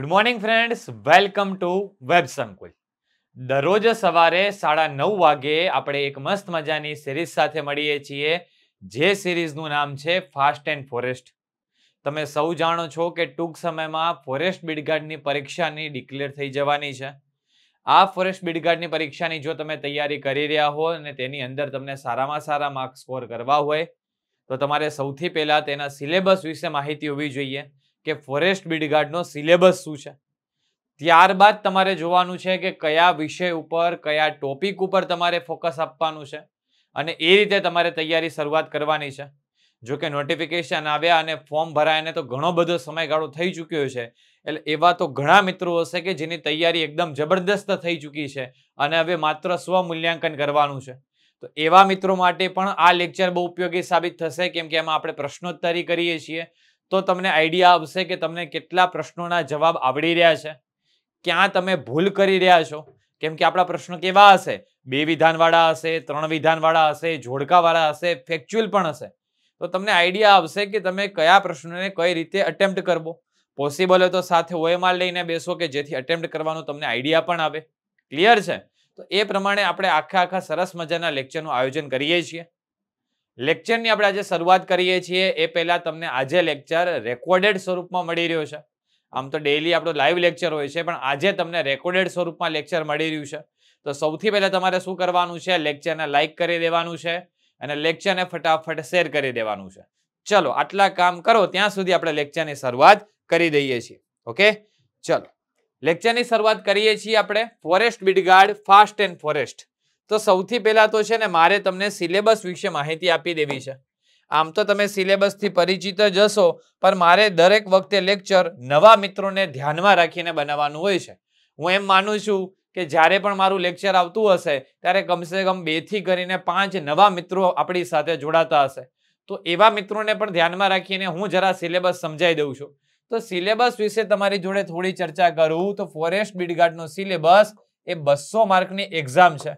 good morning friends welcome to web Sankul દરરોજ સવારે સાડા નવ વાગે આપણે એક મસ્ત મજાની સિરીઝ સાથે મળીએ છીએ જે સિરીઝનું નામ છે ફાસ્ટ એન્ડ ફોરેસ્ટ તમે સૌ જાણો છો કે ટૂંક સમયમાં ફોરેસ્ટ બિડગાર્ડની પરીક્ષાની ડિક્લેર થઈ જવાની છે આ ફોરેસ્ટ બિડગાર્ડની પરીક્ષાની જો તમે તૈયારી કરી રહ્યા હો અને તેની અંદર તમને સારામાં સારા માર્ક્સ સ્કોર કરવા હોય તો તમારે સૌથી પહેલાં તેના સિલેબસ વિશે માહિતી હોવી જોઈએ કે ફોરેસ્ટ બિડગાર્ડનો સિલેબસ શું છે ત્યારબાદ તમારે જોવાનું છે કે કયા વિષય ઉપર કયા ટોપિક ઉપર તમારે ફોકસ આપવાનું છે અને એ રીતે તમારે તૈયારી શરૂઆત કરવાની છે જો કે નોટિફિકેશન આવ્યા અને ફોર્મ ભરાયાને તો ઘણો બધો સમયગાળો થઈ ચૂક્યો છે એટલે એવા તો ઘણા મિત્રો હશે કે જેની તૈયારી એકદમ જબરદસ્ત થઈ ચૂકી છે અને હવે માત્ર સ્વમૂલ્યાંકન કરવાનું છે તો એવા મિત્રો માટે પણ આ લેક્ચર બહુ ઉપયોગી સાબિત થશે કેમ કે એમાં આપણે પ્રશ્નોત્તરી કરીએ છીએ તો તમને આઈડિયા આવશે કે તમને કેટલા પ્રશ્નોના જવાબ આવડી રહ્યા છે ક્યાં તમે ભૂલ કરી રહ્યા છો કેમ કે આપણા પ્રશ્નો કેવા હશે બે વિધાનવાળા હશે ત્રણ વિધાનવાળા હશે જોડકાવાળા હશે ફેક્ચ્યુઅલ પણ હશે તો તમને આઈડિયા આવશે કે તમે કયા પ્રશ્નોને કઈ રીતે અટેમ્પ્ટ કરવો પોસિબલ હોય તો સાથે ઓએમઆર લઈને બેસો કે જેથી અટેમ્પ્ટ કરવાનો તમને આઈડિયા પણ આવે ક્લિયર છે તો એ પ્રમાણે આપણે આખા આખા સરસ મજાના લેક્ચરનું આયોજન કરીએ છીએ લેક્ચરની આપણે આજે શરૂઆત કરીએ છીએ એ પહેલાં તમને આજે લેક્ચર રેકોર્ડેડ સ્વરૂપમાં મળી રહ્યો છે આમ તો ડેઈલી આપણો લાઈવ લેક્ચર હોય છે પણ આજે તમને રેકોર્ડેડ સ્વરૂપમાં લેક્ચર મળી રહ્યું છે તો સૌથી પહેલાં તમારે શું કરવાનું છે લેક્ચરને લાઇક કરી દેવાનું છે અને લેક્ચરને ફટાફટ શેર કરી દેવાનું છે ચલો આટલા કામ કરો ત્યાં સુધી આપણે લેક્ચરની શરૂઆત કરી દઈએ છીએ ઓકે ચલો લેક્ચરની શરૂઆત કરીએ છીએ આપણે ફોરેસ્ટ બિડગાર્ડ ફાસ્ટ એન્ડ ફોરેસ્ટ તો સૌથી પહેલાં તો છે ને મારે તમને સિલેબસ વિશે માહિતી આપી દેવી છે આમ તો તમે સિલેબસથી પરિચિત જ હશો પણ મારે દરેક વખતે લેક્ચર નવા મિત્રોને ધ્યાનમાં રાખીને બનાવવાનું હોય છે હું એમ માનું છું કે જ્યારે પણ મારું લેક્ચર આવતું હશે ત્યારે કમસે કમ બેથી કરીને પાંચ નવા મિત્રો આપણી સાથે જોડાતા હશે તો એવા મિત્રોને પણ ધ્યાનમાં રાખીને હું જરા સિલેબસ સમજાઈ દઉં છું તો સિલેબસ વિશે તમારી જોડે થોડી ચર્ચા કરું તો ફોરેસ્ટ બીડગાર્ડનો સિલેબસ એ બસો માર્કની એક્ઝામ છે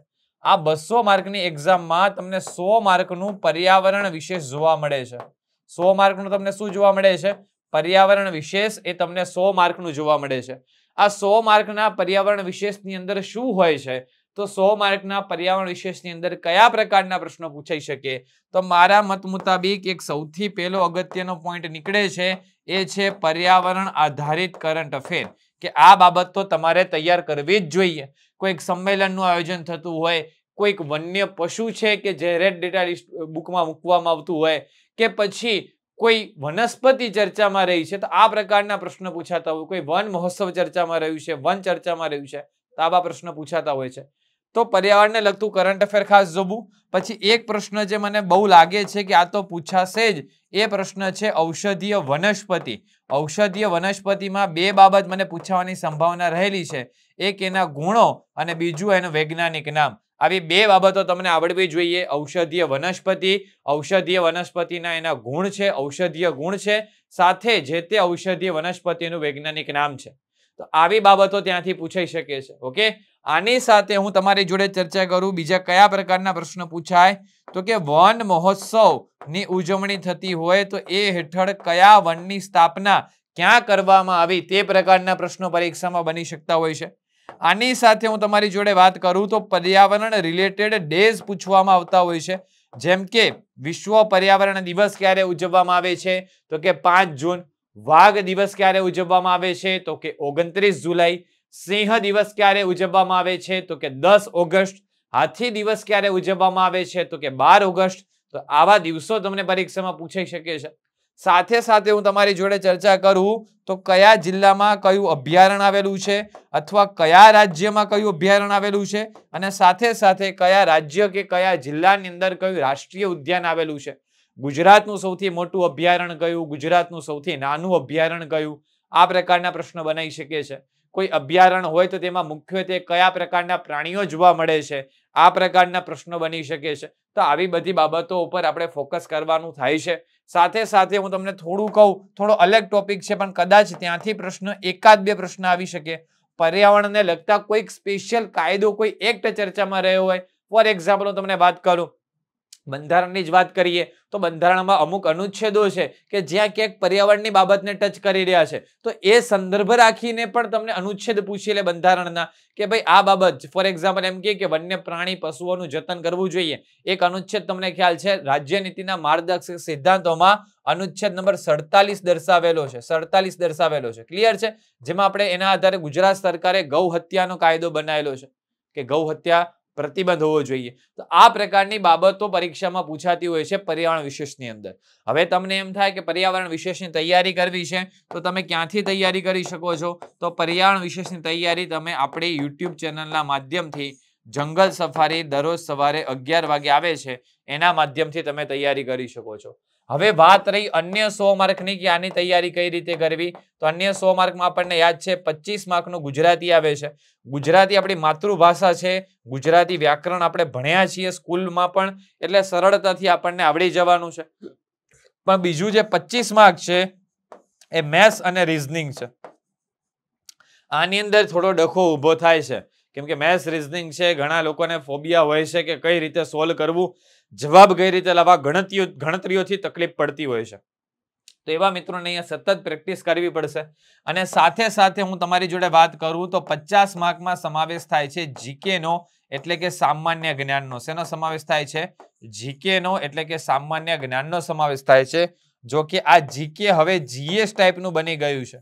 આ બસો માર્કની એક્ઝામમાં તમને સો માર્કનું પર્યાવરણ વિશેષ જોવા મળે છે સો માર્કનું તમને શું જોવા મળે છે પર્યાવરણ વિશેષ એ તમને સો માર્કનું જોવા મળે છે આ સો માર્કના પર્યાવરણ વિશેષની અંદર શું હોય છે તો સો માર્કના પર્યાવરણ વિશેષની અંદર કયા પ્રકારના પ્રશ્નો પૂછાઈ શકે તો મારા મત મુતાબિક એક સૌથી પહેલો અગત્યનો પોઈન્ટ નીકળે છે એ છે પર્યાવરણ આધારિત કરંટ અફેર કે આ બાબત તો તમારે તૈયાર કરવી જ જોઈએ કોઈક સંમેલનનું આયોજન થતું હોય કોઈક વન્ય પશુ છે કે જે રેડ ડેટા લિસ્ટ બુકમાં મૂકવામાં આવતું હોય કે પછી કોઈ વનસ્પતિ ચર્ચામાં રહી છે તો આ પ્રકારના પ્રશ્ન પૂછાતા હોય કોઈ વન મહોત્સવ ચર્ચામાં રહ્યું છે વન ચર્ચામાં રહ્યું છે તો આવા પ્રશ્ન પૂછાતા હોય છે તો પર્યાવરણને લગતું કરંટ અફેર ખાસ જોવું પછી એક પ્રશ્ન જે મને બહુ લાગે છે કે આ તો પૂછાશે જ એ પ્રશ્ન છે ઔષધીય વનસ્પતિ ઔષધીય વનસ્પતિમાં બે બાબત મને પૂછાવાની સંભાવના રહેલી છે એક એના ગુણો અને બીજું એનું વૈજ્ઞાનિક નામ આવી બે બાબતો તમને આવડવી જોઈએ ઔષધીય વનસ્પતિ ઔષધીય વનસ્પતિના એના ગુણ છે ઔષધીય ગુણ છે સાથે જે તે ઔષધીય વનસ્પતિનું વૈજ્ઞાનિક નામ છે તો આવી બાબતો ત્યાંથી પૂછાઈ શકે છે ઓકે આની સાથે હું તમારી જોડે ચર્ચા કરું બીજા કયા પ્રકારના પ્રશ્ન પૂછાય તો કે વન મહોત્સવની ઉજવણી થતી હોય તો એ હેઠળ કયા વનની સ્થાપના ક્યાં કરવામાં આવી તે પ્રકારના પ્રશ્નો પરીક્ષામાં બની શકતા હોય છે આની સાથે હું તમારી જોડે વાત કરું તો પર્યાવરણ રિલેટેડ ડેઝ પૂછવામાં આવતા હોય છે જેમ કે વિશ્વ પર્યાવરણ દિવસ ક્યારે ઉજવવામાં આવે છે તો કે પાંચ જૂન વાઘ દિવસ ક્યારે ઉજવવામાં આવે છે તો કે ઓગણત્રીસ જુલાઈ સિંહ દિવસ ક્યારે ઉજવવામાં આવે છે તો કે દસ ઓગસ્ટ હાથી દિવસ ક્યારે ઉજવવામાં આવે છે તો કે બાર ઓગસ્ટ તો આવા દિવસો તમને પરીક્ષામાં પૂછાઈ શકે છે સાથે સાથે હું તમારી જોડે ચર્ચા કરું તો કયા જિલ્લામાં કયું અભયારણ્ય આવેલું છે અથવા કયા રાજ્યમાં કયું અભયારણ્ય આવેલું છે અને સાથે સાથે કયા રાજ્ય કે કયા જિલ્લાની અંદર કયું રાષ્ટ્રીય ઉદ્યાન આવેલું છે ગુજરાતનું સૌથી મોટું અભ્યારણ કયું ગુજરાતનું સૌથી નાનું અભ્યારણ કયું આ પ્રકારના પ્રશ્નો બનાવી શકે છે કોઈ અભયારણ્ય હોય તો તેમાં મુખ્યત્વે કયા પ્રકારના પ્રાણીઓ જોવા મળે છે આ પ્રકારના પ્રશ્નો બની શકે છે તો આવી બધી બાબતો ઉપર આપણે ફોકસ કરવાનું થાય છે સાથે સાથે હું તમને થોડું કહું થોડો અલગ ટોપિક છે પણ કદાચ ત્યાંથી પ્રશ્ન એકાદ બે પ્રશ્ન આવી શકે પર્યાવરણને લગતા કોઈક સ્પેશિયલ કાયદો કોઈ એક્ટ ચર્ચામાં રહ્યો હોય ફોર એક્ઝામ્પલ હું તમને વાત કરું બંધારણની જ વાત કરીએ તો બંધારણમાં અમુક અનુચ્છેદો છે કે જ્યાં ક્યાંક પર્યાવરણની બાબતને ટચ કરી રહ્યા છે તો એ સંદર્ભ રાખીને પણ તમને અનુચ્છેદ પૂછી લે બંધારણના કે ભાઈ આ બાબત ફોર એક્ઝામ્પલ એમ કે વન્ય પ્રાણી પશુઓનું જતન કરવું જોઈએ એક અનુચ્છેદ તમને ખ્યાલ છે રાજ્ય નીતિના માર્ગદર્શક સિદ્ધાંતોમાં અનુચ્છેદ નંબર સડતાલીસ દર્શાવેલો છે સડતાલીસ દર્શાવેલો છે ક્લિયર છે જેમાં આપણે એના આધારે ગુજરાત સરકારે ગૌ હત્યાનો કાયદો બનાવેલો છે કે ગૌ હત્યા પ્રતિબંધ હોવો જોઈએ તો આ પ્રકારની બાબતો પરીક્ષામાં પૂછાતી હોય છે પર્યાવરણ વિશેષની અંદર હવે તમને એમ થાય કે પર્યાવરણ વિશેષની તૈયારી કરવી છે તો તમે ક્યાંથી તૈયારી કરી શકો છો તો પર્યાવરણ વિશેષની તૈયારી તમે આપણી યુટ્યુબ ચેનલના માધ્યમથી જંગલ સફારી દરરોજ સવારે અગિયાર વાગે આવે છે એના માધ્યમથી તમે તૈયારી કરી શકો છો હવે વાત રહી અન્ય સો માર્કની કે આની તૈયારી કઈ રીતે કરવી તો અન્ય સો માર્કમાં આપણને યાદ છે પચીસ માર્કનું ગુજરાતી આવે છે ગુજરાતી આપણી માતૃભાષા છે ગુજરાતી વ્યાકરણ આપણે ભણ્યા છીએ સ્કૂલમાં પણ એટલે સરળતાથી આપણને આવડી જવાનું છે પણ બીજું જે પચીસ માર્ક છે એ મેથ્સ અને રિઝનિંગ છે આની અંદર થોડો ડખો ઊભો થાય છે કેમ કે મેથ્સ રિઝનિંગ છે ઘણા લોકોને ફોબિયા હોય છે કે કઈ રીતે સોલ્વ કરવું જવાબ ગઈ રીતે લાવવા ગણતરીઓ ગણતરીઓથી તકલીફ પડતી હોય છે તો એવા મિત્રોને અહીંયા સતત પ્રેક્ટિસ કરવી પડશે અને સાથે સાથે હું તમારી જોડે વાત કરું તો પચાસ માર્કમાં સમાવેશ થાય છે જીકેનો એટલે કે સામાન્ય જ્ઞાનનો શેનો સમાવેશ થાય છે જીકેનો એટલે કે સામાન્ય જ્ઞાનનો સમાવેશ થાય છે જો કે આ જીકે હવે જીએસ ટાઈપનું બની ગયું છે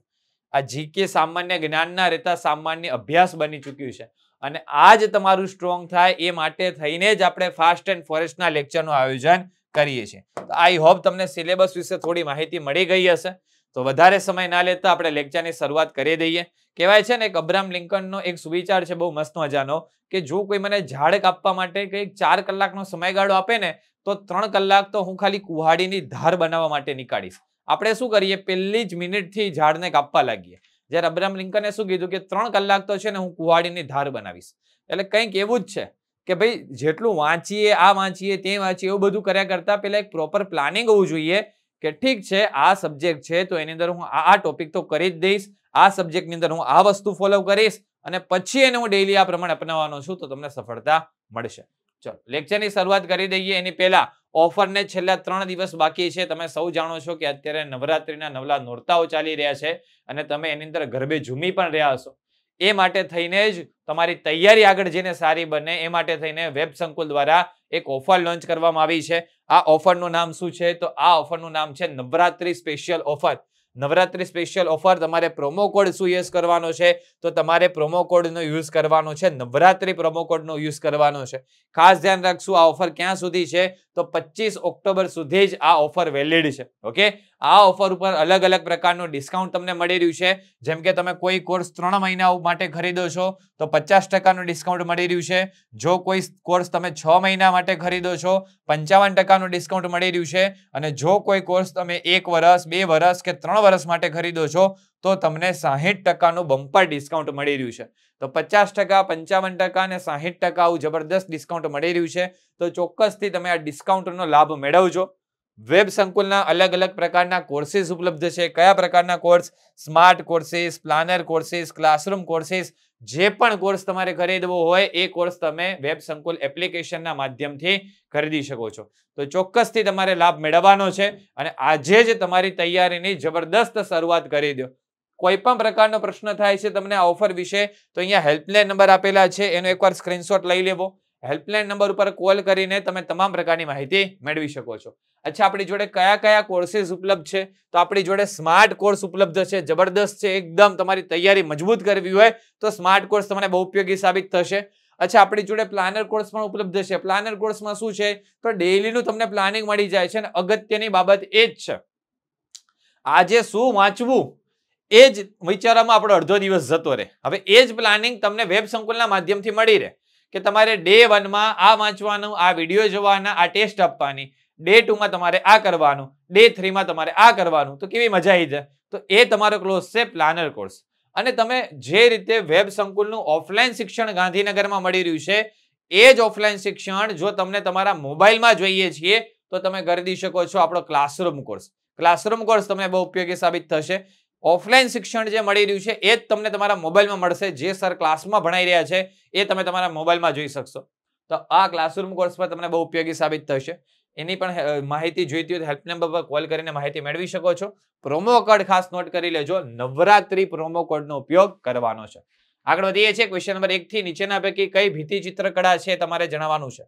આ જીકે સામાન્ય જ્ઞાનના રહેતા સામાન્ય અભ્યાસ બની ચૂક્યું છે અને આ જ તમારું સ્ટ્રોંગ થાય એ માટે થઈને જ આપણે ફાસ્ટ એન્ડ ફોરેસ્ટના લેક્ચરનું આયોજન કરીએ છીએ તો આઈ હોપ તમને સિલેબસ વિશે થોડી માહિતી મળી ગઈ હશે તો વધારે સમય ના લેતા આપણે લેક્ચરની શરૂઆત કરી દઈએ કહેવાય છે ને એક અબ્રામ લિંકનનો એક સુવિચાર છે બહુ મસ્ત મજાનો કે જો કોઈ મને ઝાડ કાપવા માટે કંઈક ચાર કલાકનો સમયગાળો આપે ને તો ત્રણ કલાક તો હું ખાલી કુહાડીની ધાર બનાવવા માટે નીકાળીશ આપણે શું કરીએ પહેલી જ મિનિટથી ઝાડને કાપવા લાગીએ જ્યારે અબ્રાહમ લિંકને શું કીધું કે ત્રણ કલાક તો છે ને હું કુવાડીની ધાર બનાવીશ એટલે કંઈક એવું જ છે કે ભાઈ જેટલું વાંચીએ આ વાંચીએ તે વાંચીએ એવું બધું કર્યા કરતા પહેલાં એક પ્રોપર પ્લાનિંગ હોવું જોઈએ કે ઠીક છે આ સબ્જેક્ટ છે તો એની અંદર હું આ ટોપિક તો કરી જ દઈશ આ સબ્જેક્ટની અંદર હું આ વસ્તુ ફોલો કરીશ અને પછી એને હું ડેઈલી આ પ્રમાણે અપનાવવાનો છું તો તમને સફળતા મળશે ચલો લેક્ચરની શરૂઆત કરી દઈએ એની પહેલાં ઓફરને છેલ્લા ત્રણ દિવસ બાકી છે તમે સૌ જાણો છો કે અત્યારે નવરાત્રિના નવલા નોરતાઓ ચાલી રહ્યા છે અને તમે એની અંદર ગરબે ઝૂમી પણ રહ્યા હશો એ માટે થઈને જ તમારી તૈયારી આગળ જઈને સારી બને એ માટે થઈને વેબ સંકુલ દ્વારા એક ઓફર લોન્ચ કરવામાં આવી છે આ ઓફરનું નામ શું છે તો આ ઓફરનું નામ છે Navratri special offer Navratri special offer તમારે પ્રોમો કોડ શું યુઝ કરવાનો છે તો તમારે પ્રોમો કોડનો યુઝ કરવાનો છે નવરાત્રી પ્રોમો કોડનો યુઝ કરવાનો છે ખાસ ધ્યાન રાખશું આ ઓફર ક્યાં સુધી છે તો પચીસ ઓક્ટોબર સુધી જ આ ઓફર વેલિડ છે ઓકે આ ઓફર ઉપર અલગ અલગ પ્રકારનું ડિસ્કાઉન્ટ તમને મળી રહ્યું છે જેમ કે તમે કોઈ કોર્સ ત્રણ મહિના માટે ખરીદો છો તો પચાસ ટકાનું ડિસ્કાઉન્ટ મળી રહ્યું છે જો કોઈ કોર્સ તમે છ મહિના માટે ખરીદો છો પંચાવન ટકાનું ડિસ્કાઉન્ટ મળી રહ્યું છે અને જો કોઈ કોર્સ તમે એક વર્ષ બે વર્ષ કે ત્રણ વર્ષ માટે ખરીદો છો તો તમને સાહીઠ ટકાનું બમ્પર ડિસ્કાઉન્ટ મળી રહ્યું છે તો પચાસ ટકા પંચાવન ટકા અને સાહીઠ ટકા આવું જબરદસ્ત ડિસ્કાઉન્ટ મળી રહ્યું છે તો ચોક્કસથી તમે આ ડિસ્કાઉન્ટનો લાભ મેળવજો વેબ સંકુલના અલગ અલગ પ્રકારના કોર્સીસ ઉપલબ્ધ છે કયા પ્રકારના course smart courses planner courses classroom courses જે પણ કોર્સ તમારે ખરીદવો હોય એ કોર્સ તમે વેબ સંકુલ એપ્લિકેશનના માધ્યમથી ખરીદી શકો છો તો ચોક્કસથી તમારે લાભ મેળવવાનો છે અને આજે જ તમારી તૈયારીની જબરદસ્ત શરૂઆત કરી દો કોઈ પણ પ્રકારનો પ્રશ્ન થાય છે તમને આ ઓફર વિશે તો અહીંયા હેલ્પલાઇન નંબર આપેલા છે એનો એકવાર સ્ક્રીનશોટ લઈ લેવો હેલ્પલાઇન નંબર ઉપર કોલ કરીને તમે તમામ પ્રકારની માહિતી મેળવી શકો છો અચ્છા આપણી જોડે કયા કયા કોર્સીસ ઉપલબ્ધ છે તો આપણી જોડે સ્માર્ટ કોર્સ ઉપલબ્ધ છે જબરદસ્ત છે એકદમ તમારી તૈયારી મજબૂત કરવી હોય તો સ્માર્ટ કોર્સ તમને બહુ ઉપયોગી સાબિત થશે અચ્છા આપણી જોડે પ્લાનર કોર્સ પણ ઉપલબ્ધ છે પ્લાનર કોર્સમાં શું છે તો ડેઇલીનું તમને પ્લાનિંગ મળી જાય છે અને અગત્યની બાબત એ જ છે આજે શું વાંચવું એ જ વિચારોમાં આપણો અડધો દિવસ જતો રહે હવે એ જ પ્લાનિંગ તમને વેબ સંકુલના માધ્યમથી મળી રહે કે તમારે ડે વનમાં આ વાંચવાનું આ વિડીયો જોવાના આ ટેસ્ટ આપવાની ડે ટુમાં તમારે આ કરવાનું ડે થ્રીમાં તમારે આ કરવાનું તો કેવી મજા આવી જાય તો એ તમારો ક્લોઝ છે પ્લાનર કોર્સ અને તમે જે રીતે વેબ સંકુલનું ઓફલાઈન શિક્ષણ ગાંધીનગરમાં મળી રહ્યું છે એ જ ઓફલાઈન શિક્ષણ જો તમને તમારા મોબાઈલમાં જોઈએ છીએ તો તમે કરી દઈ શકો છો આપણો ક્લાસરૂમ કોર્સ ક્લાસરૂમ કોર્સ તમને બહુ ઉપયોગી સાબિત થશે ઓફલાઈન શિક્ષણ જે મળી રહ્યું છે એ જ તમને તમારા મોબાઈલમાં મળશે જે સર ક્લાસમાં ભણાઈ રહ્યા છે એ તમે તમારા મોબાઈલમાં જોઈ શકશો તો આ ક્લાસરૂમ કોર્સ પર તમને બહુ ઉપયોગી સાબિત થશે એની પણ માહિતી જોઈતી હોય તો હેલ્પ નંબર પર કોલ કરીને માહિતી મેળવી શકો છો પ્રોમો કોડ ખાસ નોટ કરી લેજો નવરાત્રિ પ્રોમો કોડનો ઉપયોગ કરવાનો છે આગળ વધીએ છીએ ક્વેશ્ચન નંબર એકથી નીચેના પૈકી કઈ ભીતિ ચિત્રકળા છે તમારે જણાવવાનું છે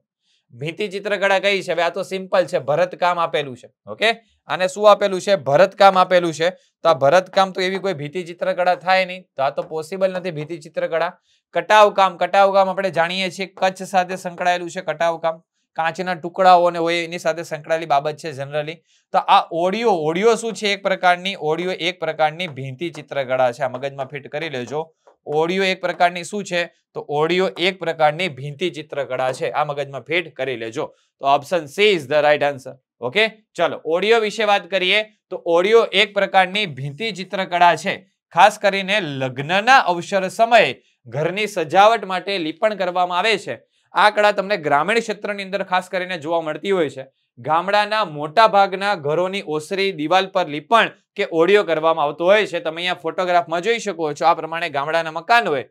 ભીતિ ચિત્રકળા કઈ છે હવે આ તો સિમ્પલ છે ભરતકામ આપેલું છે ઓકે અને શું આપેલું છે ભરતકામ આપેલું છે તો આ ભરતકામ તો એવી કોઈ ભીતિ ચિત્રકળા થાય નહીં તો આ તો પોસિબલ નથી ભીતિ ચિત્રકળા કટાવ કામ આપણે જાણીએ છીએ કચ્છ સાથે સંકળાયેલું છે કટાવ કામ કાચના ટુકડાઓને હોય એની સાથે સંકળાયેલી બાબત છે જનરલી તો આ ઓડિયો ઓડિયો શું છે એક પ્રકારની ઓડિયો એક પ્રકારની ભીંતી ચિત્રકળા છે આ મગજમાં ફિટ કરી લેજો ઓડિયો એક પ્રકારની શું છે તો ઓડિયો એક પ્રકારની ભીંતી ચિત્રકળા છે આ મગજમાં ફિટ કરી લેજો તો option C is the right answer okay ચલો ઓડિયો વિશે વાત કરીએ તો ઓડિયો એક પ્રકારની ભીંતી ચિત્રકળા છે ખાસ કરીને લગ્નના અવસર સમયે ઘરની સજાવટ માટે લીપણ કરવામાં આવે છે આ કળા તમને ગ્રામીણ ક્ષેત્રની અંદર ખાસ કરીને જોવા મળતી હોય છે ગામડાના મોટા ભાગના ઘરોની ઓસરી દિવાલ પર લીપણ કે ઓડિયો કરવામાં આવતો હોય છે તમે અહીંયા ફોટોગ્રાફમાં જોઈ શકો છો આ પ્રમાણે ગામડાના મકાન હોય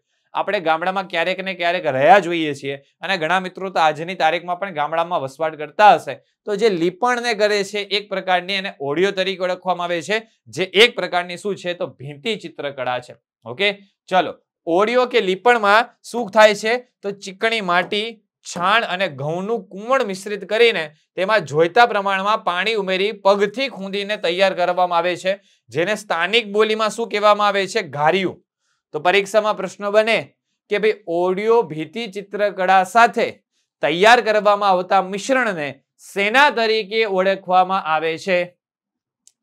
આપણે ગામડામાં ક્યારેક ને ક્યારેક રહ્યા જોઈએ છીએ અને ઘણા મિત્રો તો આજની તારીખમાં પણ ગામડામાં વસવાટ કરતા હશે તો જે લીપણને કરે છે એક પ્રકારની એને ઓડિયો તરીકે ઓળખવામાં આવે છે જે એક પ્રકારની શું છે તો ભીંતી ચિત્રકળા છે ઓકે ચલો ઓડિયો કે લીપણમાં શું થાય છે તો ચીકણી માટી છાણ અને ઘઉંનું કુમળ મિશ્રિત કરીને તેમાં જોઈતા પ્રમાણમાં પાણી ઉમેરી પગથી ખૂંદીને તૈયાર કરવામાં આવે છે જેને સ્થાનિક બોલીમાં શું કહેવામાં આવે છે ઘારિયું તો પરીક્ષામાં પ્રશ્ન બને કે ભાઈ ઓડિયો ભીતિ ચિત્રકળા સાથે તૈયાર કરવામાં આવતા મિશ્રણને સેના તરીકે ઓળખવામાં આવે છે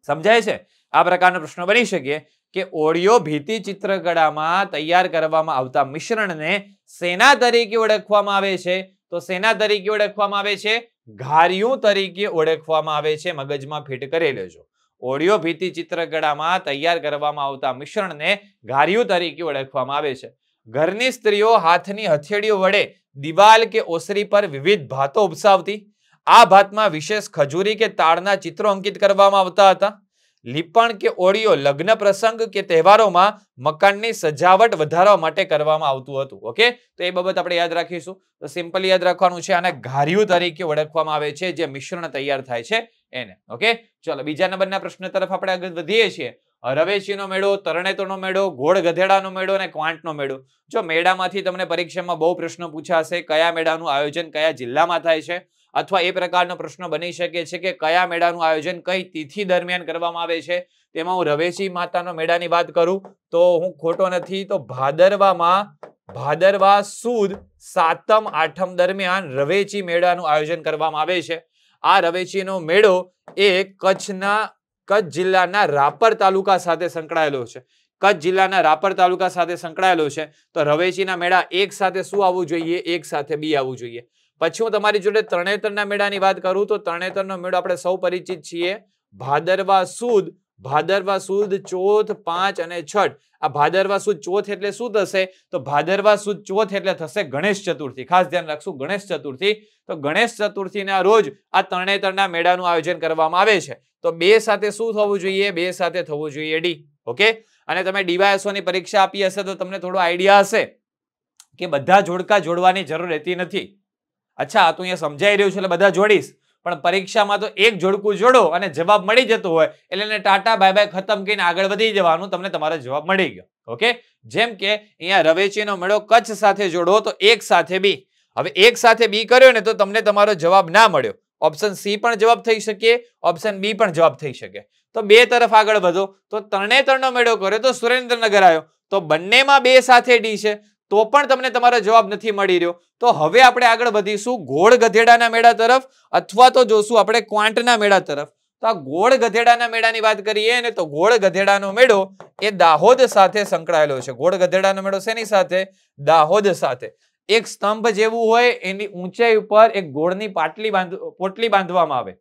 સમજાય છે આ પ્રકારનો પ્રશ્ન બની શકીએ કે ઓડિયો ભીતિ ચિત્રકળામાં તૈયાર કરવામાં આવતા મિશ્રણને સેના તરીકે ઓળખવામાં આવે છે તો સેના તરીકે ઓળખવામાં આવે છે ઘારિયું તરીકે ઓળખવામાં આવે છે મગજમાં ફિટ કરી લેજો ઓડિયો ભીતિ ચિત્રકળામાં તૈયાર કરવામાં આવતા મિશ્રણને ઘારિયું તરીકે ઓળખવામાં આવે છે ઘરની સ્ત્રીઓ હાથની હથેળીઓ વડે દિવાલ કે ઓસરી પર વિવિધ ભાતો ઉપસાવતી આ ભાતમાં વિશેષ ખજૂરી કે તાળના ચિત્રો અંકિત કરવામાં આવતા હતા લીપણ કે ઓળીઓ લગ્ન પ્રસંગ કે તહેવારોમાં મકાનની સજાવટ વધારવા માટે કરવામાં આવતું હતું ઓકે તો એ બાબત આપણે યાદ રાખીશું તો સિમ્પલ યાદ રાખવાનું છે આને ઘારિયું તરીકે ઓળખવામાં આવે છે જે મિશ્રણ તૈયાર થાય છે એને ઓકે ચલો બીજા નંબરના પ્રશ્ન તરફ આપણે આગળ વધીએ છીએ રવેશીનો મેળો તરણેતોનો મેળો ઘોડ ગધેડાનો મેળો અને ક્વાંટનો મેળો જો મેળામાંથી તમને પરીક્ષામાં બહુ પ્રશ્નો પૂછાશે કયા મેળાનું આયોજન કયા જિલ્લામાં થાય છે અથવા એ પ્રકારનો પ્રશ્ન બની શકે છે કે કયા મેળાનું આયોજન કઈ તિથિ દરમિયાન કરવામાં આવે છે તેમાં હું રવેચી માતાનો મેળાની વાત કરું તો હું ખોટો નથી તો ભાદરવામાં ભાદરવા સુદ સાતમ આઠમ દરમિયાન રવેચી મેળાનું આયોજન કરવામાં આવે છે આ રવેચીનો મેળો એ કચ્છના કચ્છ જિલ્લાના રાપર તાલુકા સાથે સંકળાયેલો છે કચ્છ જિલ્લાના રાપર તાલુકા સાથે સંકળાયેલો છે તો રવેચીના મેળા એક સાથે શું આવવું જોઈએ એક સાથે બી આવવું જોઈએ પછી હું તમારી જોડે તરણેતરના મેળાની વાત કરું તો તરણેતરનો મેળો આપણે સૌ પરિચિત છીએ ભાદરવા સુદ ભાદરવા સુદ ચોથ પાંચ અને છઠ આ ભાદરવા સુદ ચોથ એટલે શું થશે તો ભાદરવા સુદ ચોથ એટલે થશે ગણેશ ચતુર્થી ખાસ ધ્યાન રાખશું ગણેશ ચતુર્થી તો ગણેશ ચતુર્થીના રોજ આ તરણેતરના મેળાનું આયોજન કરવામાં આવે છે તો બે સાથે શું થવું જોઈએ બે સાથે થવું જોઈએ ડી ઓકે અને તમે ડીવાયએસઓ ની પરીક્ષા આપી હશે તો તમને થોડો આઈડિયા હશે કે બધા જોડકા જોડવાની જરૂર રહેતી નથી અચ્છા આ અહીંયા સમજાઈ રહ્યું છે એટલે બધા જોડીશ પણ પરીક્ષામાં તો એક જોડકું જોડો અને જવાબ મળી જતો હોય એટલે એને ટાટા બાય બાય ખતમ કરીને આગળ વધી જવાનું તમને તમારો જવાબ મળી ગયો ઓકે જેમ કે અહીંયા રવેચીનો મેળો કચ્છ સાથે જોડો તો એક સાથે બી હવે એક સાથે બી કર્યો ને તો તમને તમારો જવાબ ના મળ્યો ઓપ્શન સી પણ જવાબ થઈ શકે ઓપ્શન બી પણ જવાબ થઈ શકે તો બે તરફ આગળ વધો તો ત્રણે ત્રણનો મેળો કર્યો તો સુરેન્દ્રનગર આવ્યો તો બંનેમાં બે સાથે ડી છે તો પણ તમને તમારો જવાબ નથી મળી રહ્યો તો હવે આપણે આગળ વધીશું ગોળ ગધેડાના મેળા તરફ અથવા તો જોશું આપણે ક્વાંટના મેળા તરફ તો આ ગોળ ગધેડાના મેળાની વાત કરીએ ને તો ગોળ ગધેડાનો મેળો એ દાહોદ સાથે સંકળાયેલો છે ગોળ ગધેડાનો મેળો શેની સાથે દાહોદ સાથે એક સ્તંભ જેવું હોય એની ઊંચાઈ ઉપર એક ગોળની પાટલી બાંધ પોટલી બાંધવામાં આવે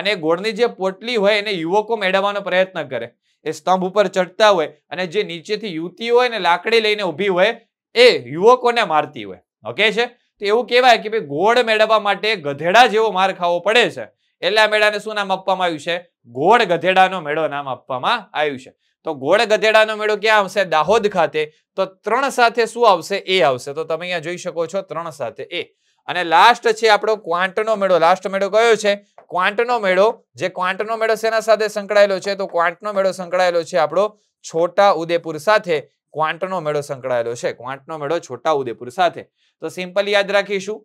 અને ગોળની જે પોટલી હોય એને યુવકો મેળવવાનો પ્રયત્ન કરે એ સ્તંભ ઉપર ચડતા હોય અને જે નીચેથી યુવતી હોય ને લાકડી લઈને ઊભી હોય એ યુવકોને મારતી હોય ઓકે છે તો એવું કહેવાય કે ભાઈ ગોળ મેળવવા માટે ગધેડા જેવો માર ખાવો પડે છે એટલે આ મેળાને શું નામ આપવામાં આવ્યું છે ગોળ ગધેડાનો મેળો નામ આપવામાં આવ્યું છે તો ગોળ ગધેડાનો મેળો ક્યાં આવશે દાહોદ ખાતે તો ત્રણ સાથે શું આવશે એ આવશે તો તમે અહીંયા જોઈ શકો છો ત્રણ સાથે એ અને લાસ્ટ છે આપણો ક્વાંટનો મેળો લાસ્ટ મેળો કયો છે ક્વાંટનો મેળો જે ક્વાંટનો મેળો શેના સાથે સંકળાયેલો છે તો ક્વાંટનો મેળો સંકળાયેલો છે આપણો છોટા ઉદેપુર સાથે ક્વાંટનો મેળો સંકળાયેલો છે ક્વાંટનો મેળો છોટાઉદેપુર સાથે તો સિમ્પલ યાદ રાખીશું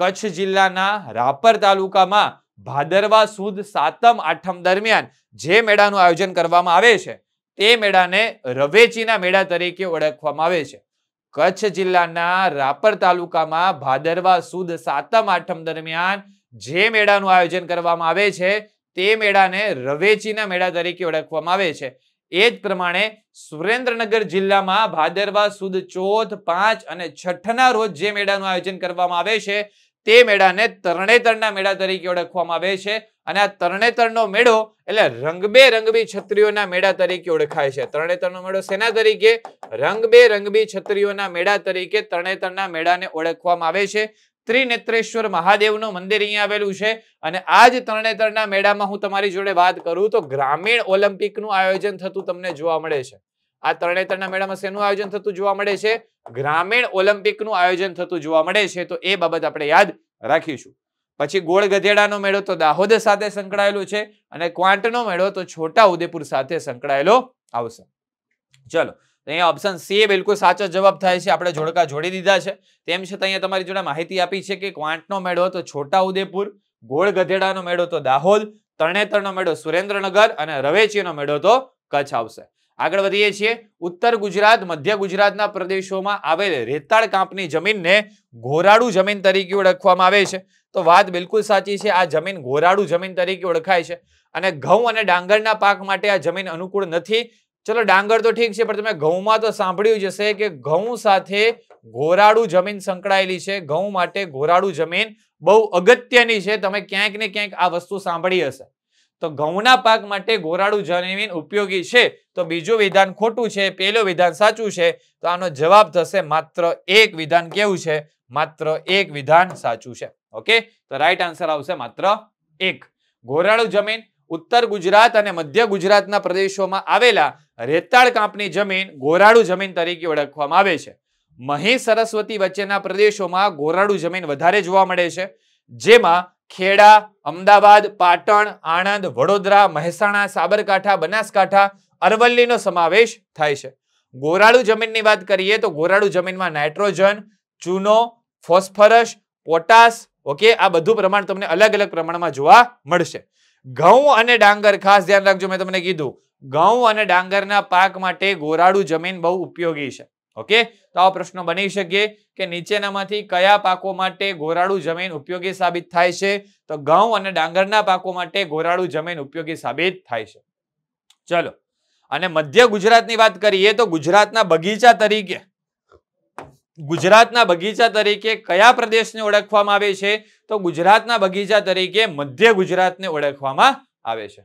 કચ્છ જિલ્લાના રાપર તાલુકામાં ભાદરવા સુદ સાતમ આઠમ દરમિયાન જે મેળાનું આયોજન કરવામાં આવે છે તે મેળાને રવેચીના મેળા તરીકે ઓળખવામાં આવે છે કચ્છ જિલ્લાના રાપર તાલુકામાં ભાદરવા સુદ સાતમ આઠમ દરમિયાન જે મેળાનું આયોજન કરવામાં આવે છે તે મેળાને રવેચીના મેળા તરીકે ઓળખવામાં આવે છે એ જ પ્રમાણે સુરેન્દ્રનગર જિલ્લામાં ભાદરવા સુદ ચોથ પાંચ અને છઠ્ઠના રોજ જે મેળાનું આયોજન કરવામાં આવે છે તે મેળાને તરણેતરના મેળા તરીકે ઓળખવામાં આવે છે અને આ તરણેતરનો મેળો એટલે રંગબેરંગબી છત્રીઓના મેળા તરીકે ઓળખાય છે તરણેતરનો મેળો સેના તરીકે રંગબેરંગબી છત્રીઓના મેળા તરીકે તરણેતરના મેળાને ઓળખવામાં આવે છે ત્રિનેત્રેશ્વર મહાદેવનું મંદિર અહીંયા આવેલું છે અને આ જ તરણેતરના મેળામાં હું તમારી જોડે વાત કરું તો ગ્રામીણ ઓલિમ્પિકનું આયોજન થતું તમને જોવા મળે છે આ તરણેતરના મેળામાં શેનું આયોજન થતું જોવા મળે છે ગ્રામીણ ઓલિમ્પિકનું આયોજન થતું જોવા મળે છે તો એ બાબત આપણે યાદ રાખીશું પછી ગોળ ગધેડાનો મેળો તો દાહોદ સાથે સંકળાયેલો છે અને ક્વાંટનો મેળો તો છોટા ઉદેપુર સાથે સંકળાયેલો આવશે ચલો અહીંયા ઓપ્શન સી બિલકુલ સાચો જવાબ થાય છે આપણે જોડકા જોડી દીધા છે તેમ છતાં અહીંયા તમારી જોડે માહિતી આપી છે કે ક્વાંટનો મેળો તો છોટાઉદેપુર ગોળ ગધેડાનો મેળો તો દાહોદ તરણેતરનો મેળો સુરેન્દ્રનગર અને રવેચીનો મેળો તો કચ્છ આવશે આગળ વધીએ છીએ ઉત્તર ગુજરાત મધ્ય ગુજરાતના પ્રદેશોમાં આવેલ રેતાળ કાંપની જમીનને ઘોરાડુ જમીન તરીકે ઓળખવામાં આવે છે તો વાત બિલકુલ સાચી છે આ જમીન ઘોરાડુ જમીન તરીકે ઓળખાય છે અને ઘઉં અને ડાંગરના પાક માટે આ જમીન અનુકૂળ નથી ચલો ડાંગર તો ઠીક છે પણ તમે ઘઉંમાં તો સાંભળ્યું જશે કે ઘઉં સાથે ઘોરાડું જમીન સંકળાયેલી છે ઘઉં માટે ઘોરાડું જમીન બહુ અગત્યની છે તમે ક્યાંક ને ક્યાંક આ વસ્તુ સાંભળી હશે તો ઘઉંના પાક માટે ઘોરાડું જમીન ઉપયોગી છે તો બીજું વિધાન ખોટું છે પેલું વિધાન સાચું છે તો આનો જવાબ થશે માત્ર એક વિધાન કેવું છે માત્ર એક વિધાન સાચું છે ઓકે તો રાઈટ આન્સર આવશે માત્ર એક ઘોરાડું જમીન ઉત્તર ગુજરાત અને મધ્ય ગુજરાતના પ્રદેશોમાં આવેલા રેતાળ કાંપની જમીન ગોરાડુ જમીન તરીકે ઓળખવામાં આવે છે મહી સરસ્વતી વચ્ચેના પ્રદેશોમાં ગોરાડુ જમીન વધારે જોવા મળે છે જેમાં ખેડા અમદાવાદ પાટણ આણંદ વડોદરા મહેસાણા સાબરકાંઠા બનાસકાંઠા અરવલ્લીનો સમાવેશ થાય છે ગોરાળુ જમીનની વાત કરીએ તો ગોરાળુ જમીનમાં નાઇટ્રોજન ચૂનો ફોસ્ફરસ પોટાશ ઓકે આ બધું પ્રમાણ તમને અલગ અલગ પ્રમાણમાં જોવા મળશે ઘઉં અને ડાંગર ખાસ ધ્યાન રાખજો મેં તમને કીધું ઘઉં અને ડાંગરના પાક માટે ગોરાડું જમીન બહુ ઉપયોગી છે ઓકે તો આ પ્રશ્નો બની શકે કે નીચેનામાંથી કયા પાકો માટે ગોરાડું જમીન ઉપયોગી સાબિત થાય છે તો ઘઉં અને ડાંગરના પાકો માટે ગોરાડું જમીન ઉપયોગી સાબિત થાય છે ચલો અને મધ્ય ગુજરાતની વાત કરીએ તો ગુજરાતના બગીચા તરીકે ગુજરાતના બગીચા તરીકે કયા પ્રદેશને ઓળખવામાં આવે છે તો ગુજરાતના બગીચા તરીકે મધ્ય ગુજરાતને ઓળખવામાં આવે છે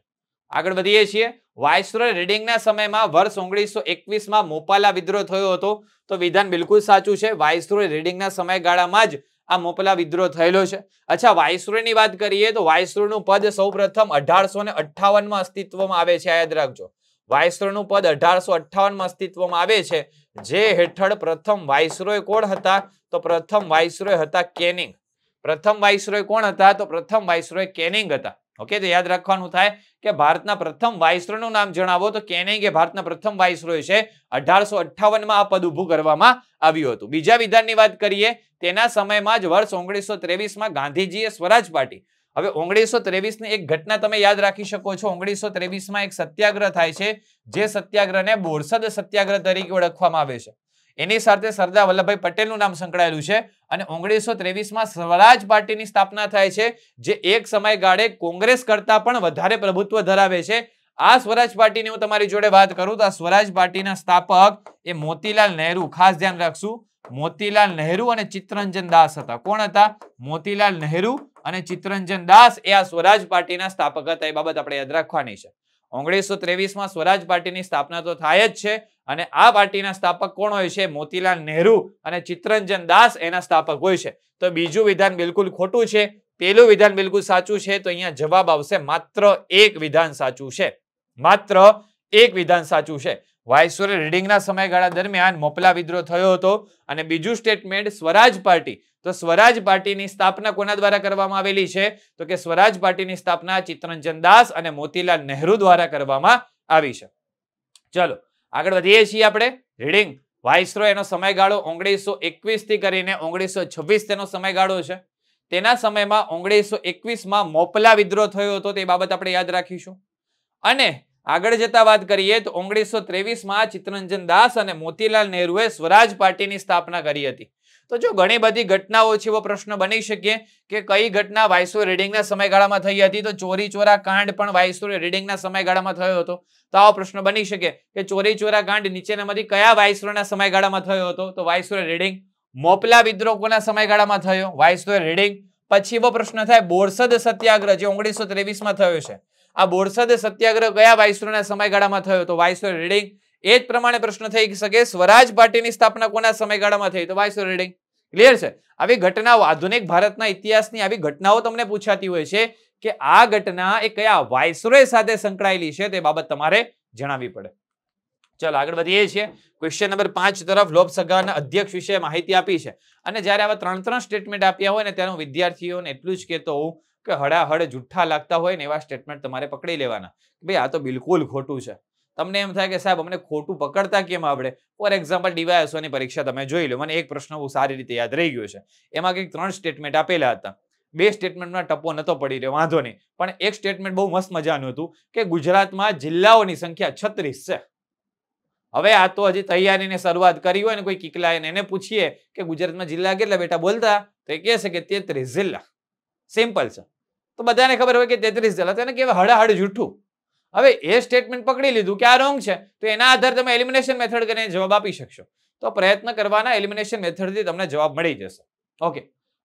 આગળ વધીએ છીએ વાઇસરોય રીડિંગના સમયમાં વર્ષ ઓગણીસો એકવીસમાં મોપાલા વિદ્રોહ થયો હતો તો વિધાન બિલકુલ સાચું છે વાઇસરોય રીડિંગના સમયગાળામાં જ આ મોપલા વિદ્રોહ થયેલો છે અચ્છા વાઇસરોયની વાત કરીએ તો વાઇસરોયનું પદ સૌપ્રથમ અઢારસો ને અઠાવનમાં અસ્તિત્વમાં આવે છે યાદ રાખજો વાઇસરોયનું પદ અઢારસો અઠાવનમાં અસ્તિત્વમાં આવે છે જે હેઠળ પ્રથમ વાઇસરોય કોણ હતા તો પ્રથમ વાઇસરોય હતા કેનિંગ પ્રથમ વાઇસરોય કોણ હતા તો પ્રથમ વાઇસરોય કેનિંગ હતા ઓકે તો યાદ રાખવાનું થાય કે ભારતના પ્રથમ વાઇસરોયનું નામ જણાવો તો કેનિંગ એ ભારતના પ્રથમ વાઇસરોય છે અઢારસો માં આ પદ ઊભું કરવામાં આવ્યું હતું બીજા વિધાનની વાત કરીએ તેના સમયમાં જ વર્ષ ઓગણીસો માં ગાંધીજીએ સ્વરાજ પાર્ટી હવે ઓગણીસો ત્રેવીસની એક ઘટના તમે યાદ રાખી શકો છો ઓગણીસો ત્રેવીસમાં એક સત્યાગ્રહ થાય છે જે સત્યાગ્રહને બોરસદ સત્યાગ્રહ તરીકે ઓળખવામાં આવે છે એની સાથે સરદાર વલ્લભભાઈ પટેલનું નામ સંકળાયેલું છે અને ઓગણીસો ત્રેવીસમાં સ્વરાજ પાર્ટીની સ્થાપના થાય છે જે એક સમયગાળે કોંગ્રેસ કરતા પણ વધારે પ્રભુત્વ ધરાવે છે આ સ્વરાજ પાર્ટીની હું તમારી જોડે વાત કરું તો આ સ્વરાજ પાર્ટીના સ્થાપક એ મોતીલાલ નહેરુ ખાસ ધ્યાન રાખશું મોતીલાલ નહેરુ અને ચિત્તરંજન દાસ હતા કોણ હતા મોતીલાલ નહેરુ અને ચિત્તરંજન દાસ એ આ સ્વરાજ પાર્ટીના સ્થાપક હતા એ બાબત આપણે યાદ રાખવાની છે ઓગણીસો ત્રેવીસમાં સ્વરાજ પાર્ટીની સ્થાપના તો થાય જ છે અને આ પાર્ટીના સ્થાપક કોણ હોય છે મોતીલાલ નહેરુ અને ચિત્તરંજન દાસ એના સ્થાપક હોય છે તો બીજું વિધાન બિલકુલ ખોટું છે પેલું વિધાન બિલકુલ સાચું છે તો અહીંયા જવાબ આવશે માત્ર એક વિધાન સાચું છે માત્ર એક વિધાન સાચું છે વાયસોરે રીડિંગના સમયગાળા દરમિયાન મોપલા વિદ્રોહ થયો હતો અને બીજું સ્ટેટમેન્ટ સ્વરાજ પાર્ટી તો સ્વરાજ પાર્ટીની સ્થાપના કોના દ્વારા કરવામાં આવેલી છે તો કે સ્વરાજ પાર્ટીની સ્થાપના ચિત્તરંજન દાસ અને મોતીલાલ નહેરુ દ્વારા કરવામાં આવી છે ચલો આગળ વધીએ છીએ આપણે રીડિંગ વાઇસરો એનો સમયગાળો ઓગણીસો એકવીસ થી કરીને ઓગણીસો છવ્વીસ તેનો સમયગાળો છે તેના સમયમાં ઓગણીસો એકવીસમાં મોપલા વિદ્રોહ થયો હતો તે બાબત આપણે યાદ રાખીશું અને આગળ જતા વાત કરીએ તો ઓગણીસો ત્રેવીસમાં ચિત્તરંજન દાસ અને મોતીલાલ નહેરુએ સ્વરાજ પાર્ટીની સ્થાપના કરી હતી તો જો ઘણી બધી ઘટનાઓ છે એવો પ્રશ્ન બની શકે કે કઈ ઘટના વાયસો રીડિંગના સમયગાળામાં થઈ હતી તો ચોરી ચોરા કાંડ પણ વાઇસો રીડિંગના સમયગાળામાં થયો હતો તો આવો પ્રશ્ન બની શકે કે ચોરી ચોરા કાંડ નીચેનામાંથી કયા વાયસોના સમયગાળામાં થયો હતો તો વાઇસો રીડિંગ મોપલા વિદ્રોહ કોના સમયગાળામાં થયો વાઇસો રીડિંગ પછી એવો પ્રશ્ન થાય બોરસદ સત્યાગ્રહ જે ઓગણીસો માં થયો છે આ બોરસદ સત્યાગ્રહ કયા વાઇસરોના સમયગાળામાં થયો તો વાઇસો રીડિંગ એ જ પ્રમાણે પ્રશ્ન થઈ શકે સ્વરાજ પાર્ટીની સ્થાપના કોના સમયગાળામાં થઈ તો વાઇસો રીડિંગ ક્લિયર છે આવી ઘટનાઓ આધુનિક ભારતના ઇતિહાસની આવી ઘટનાઓ તમને પૂછાતી હોય છે કે આ ઘટના એ કયા વાયસરોય સાથે સંકળાયેલી છે તે બાબત તમારે જણાવવી પડે ચાલો આગળ વધીએ છીએ ક્વેશ્ચન નંબર પાંચ તરફ લોકસભાના અધ્યક્ષ વિશે માહિતી આપી છે અને જ્યારે આવા ત્રણ ત્રણ સ્ટેટમેન્ટ આપ્યા હોય ને ત્યારે હું વિદ્યાર્થીઓને એટલું જ કહેતો હોઉં કે હડાહડ જુઠ્ઠા લાગતા હોય ને એવા સ્ટેટમેન્ટ તમારે પકડી લેવાના ભાઈ આ તો બિલકુલ ખોટું છે તમને એમ થાય કે સાહેબ અમને ખોટું પકડતા કેમ આપણે ફોર એક્ઝામ્પલ ડીવાયએસઓની પરીક્ષા તમે જોઈ લો મને એક પ્રશ્ન બહુ સારી રીતે યાદ રહી ગયો છે એમાં કંઈક ત્રણ સ્ટેટમેન્ટ આપેલા હતા બે સ્ટેટમેન્ટમાં ટપો નતો પડી રહ્યો વાંધો નહીં પણ એક સ્ટેટમેન્ટ બહુ મસ્ત મજાનું હતું કે ગુજરાતમાં જિલ્લાઓની સંખ્યા છત્રીસ છે હવે આ તો હજી તૈયારીને શરૂઆત કરી હોય ને કોઈ કિકલાયને એને પૂછીએ કે ગુજરાતમાં જિલ્લા કેટલા બેટા બોલતા તો એ છે કે તેત્રીસ જિલ્લા સિમ્પલ છે તો બધાને ખબર હોય કે તેત્રીસ જિલ્લા તો એને કહેવાય હળાહળ જૂઠું હવે એ સ્ટેટમેન્ટ પકડી લીધું કે આ રોંગ છે તો એના આધારે તમે એલિમિનેશન મેથડ કરીને જવાબ આપી શકશો તો પ્રયત્ન કરવાના એલિમિનેશન મેથડથી તમને જવાબ મળી જશે ઓકે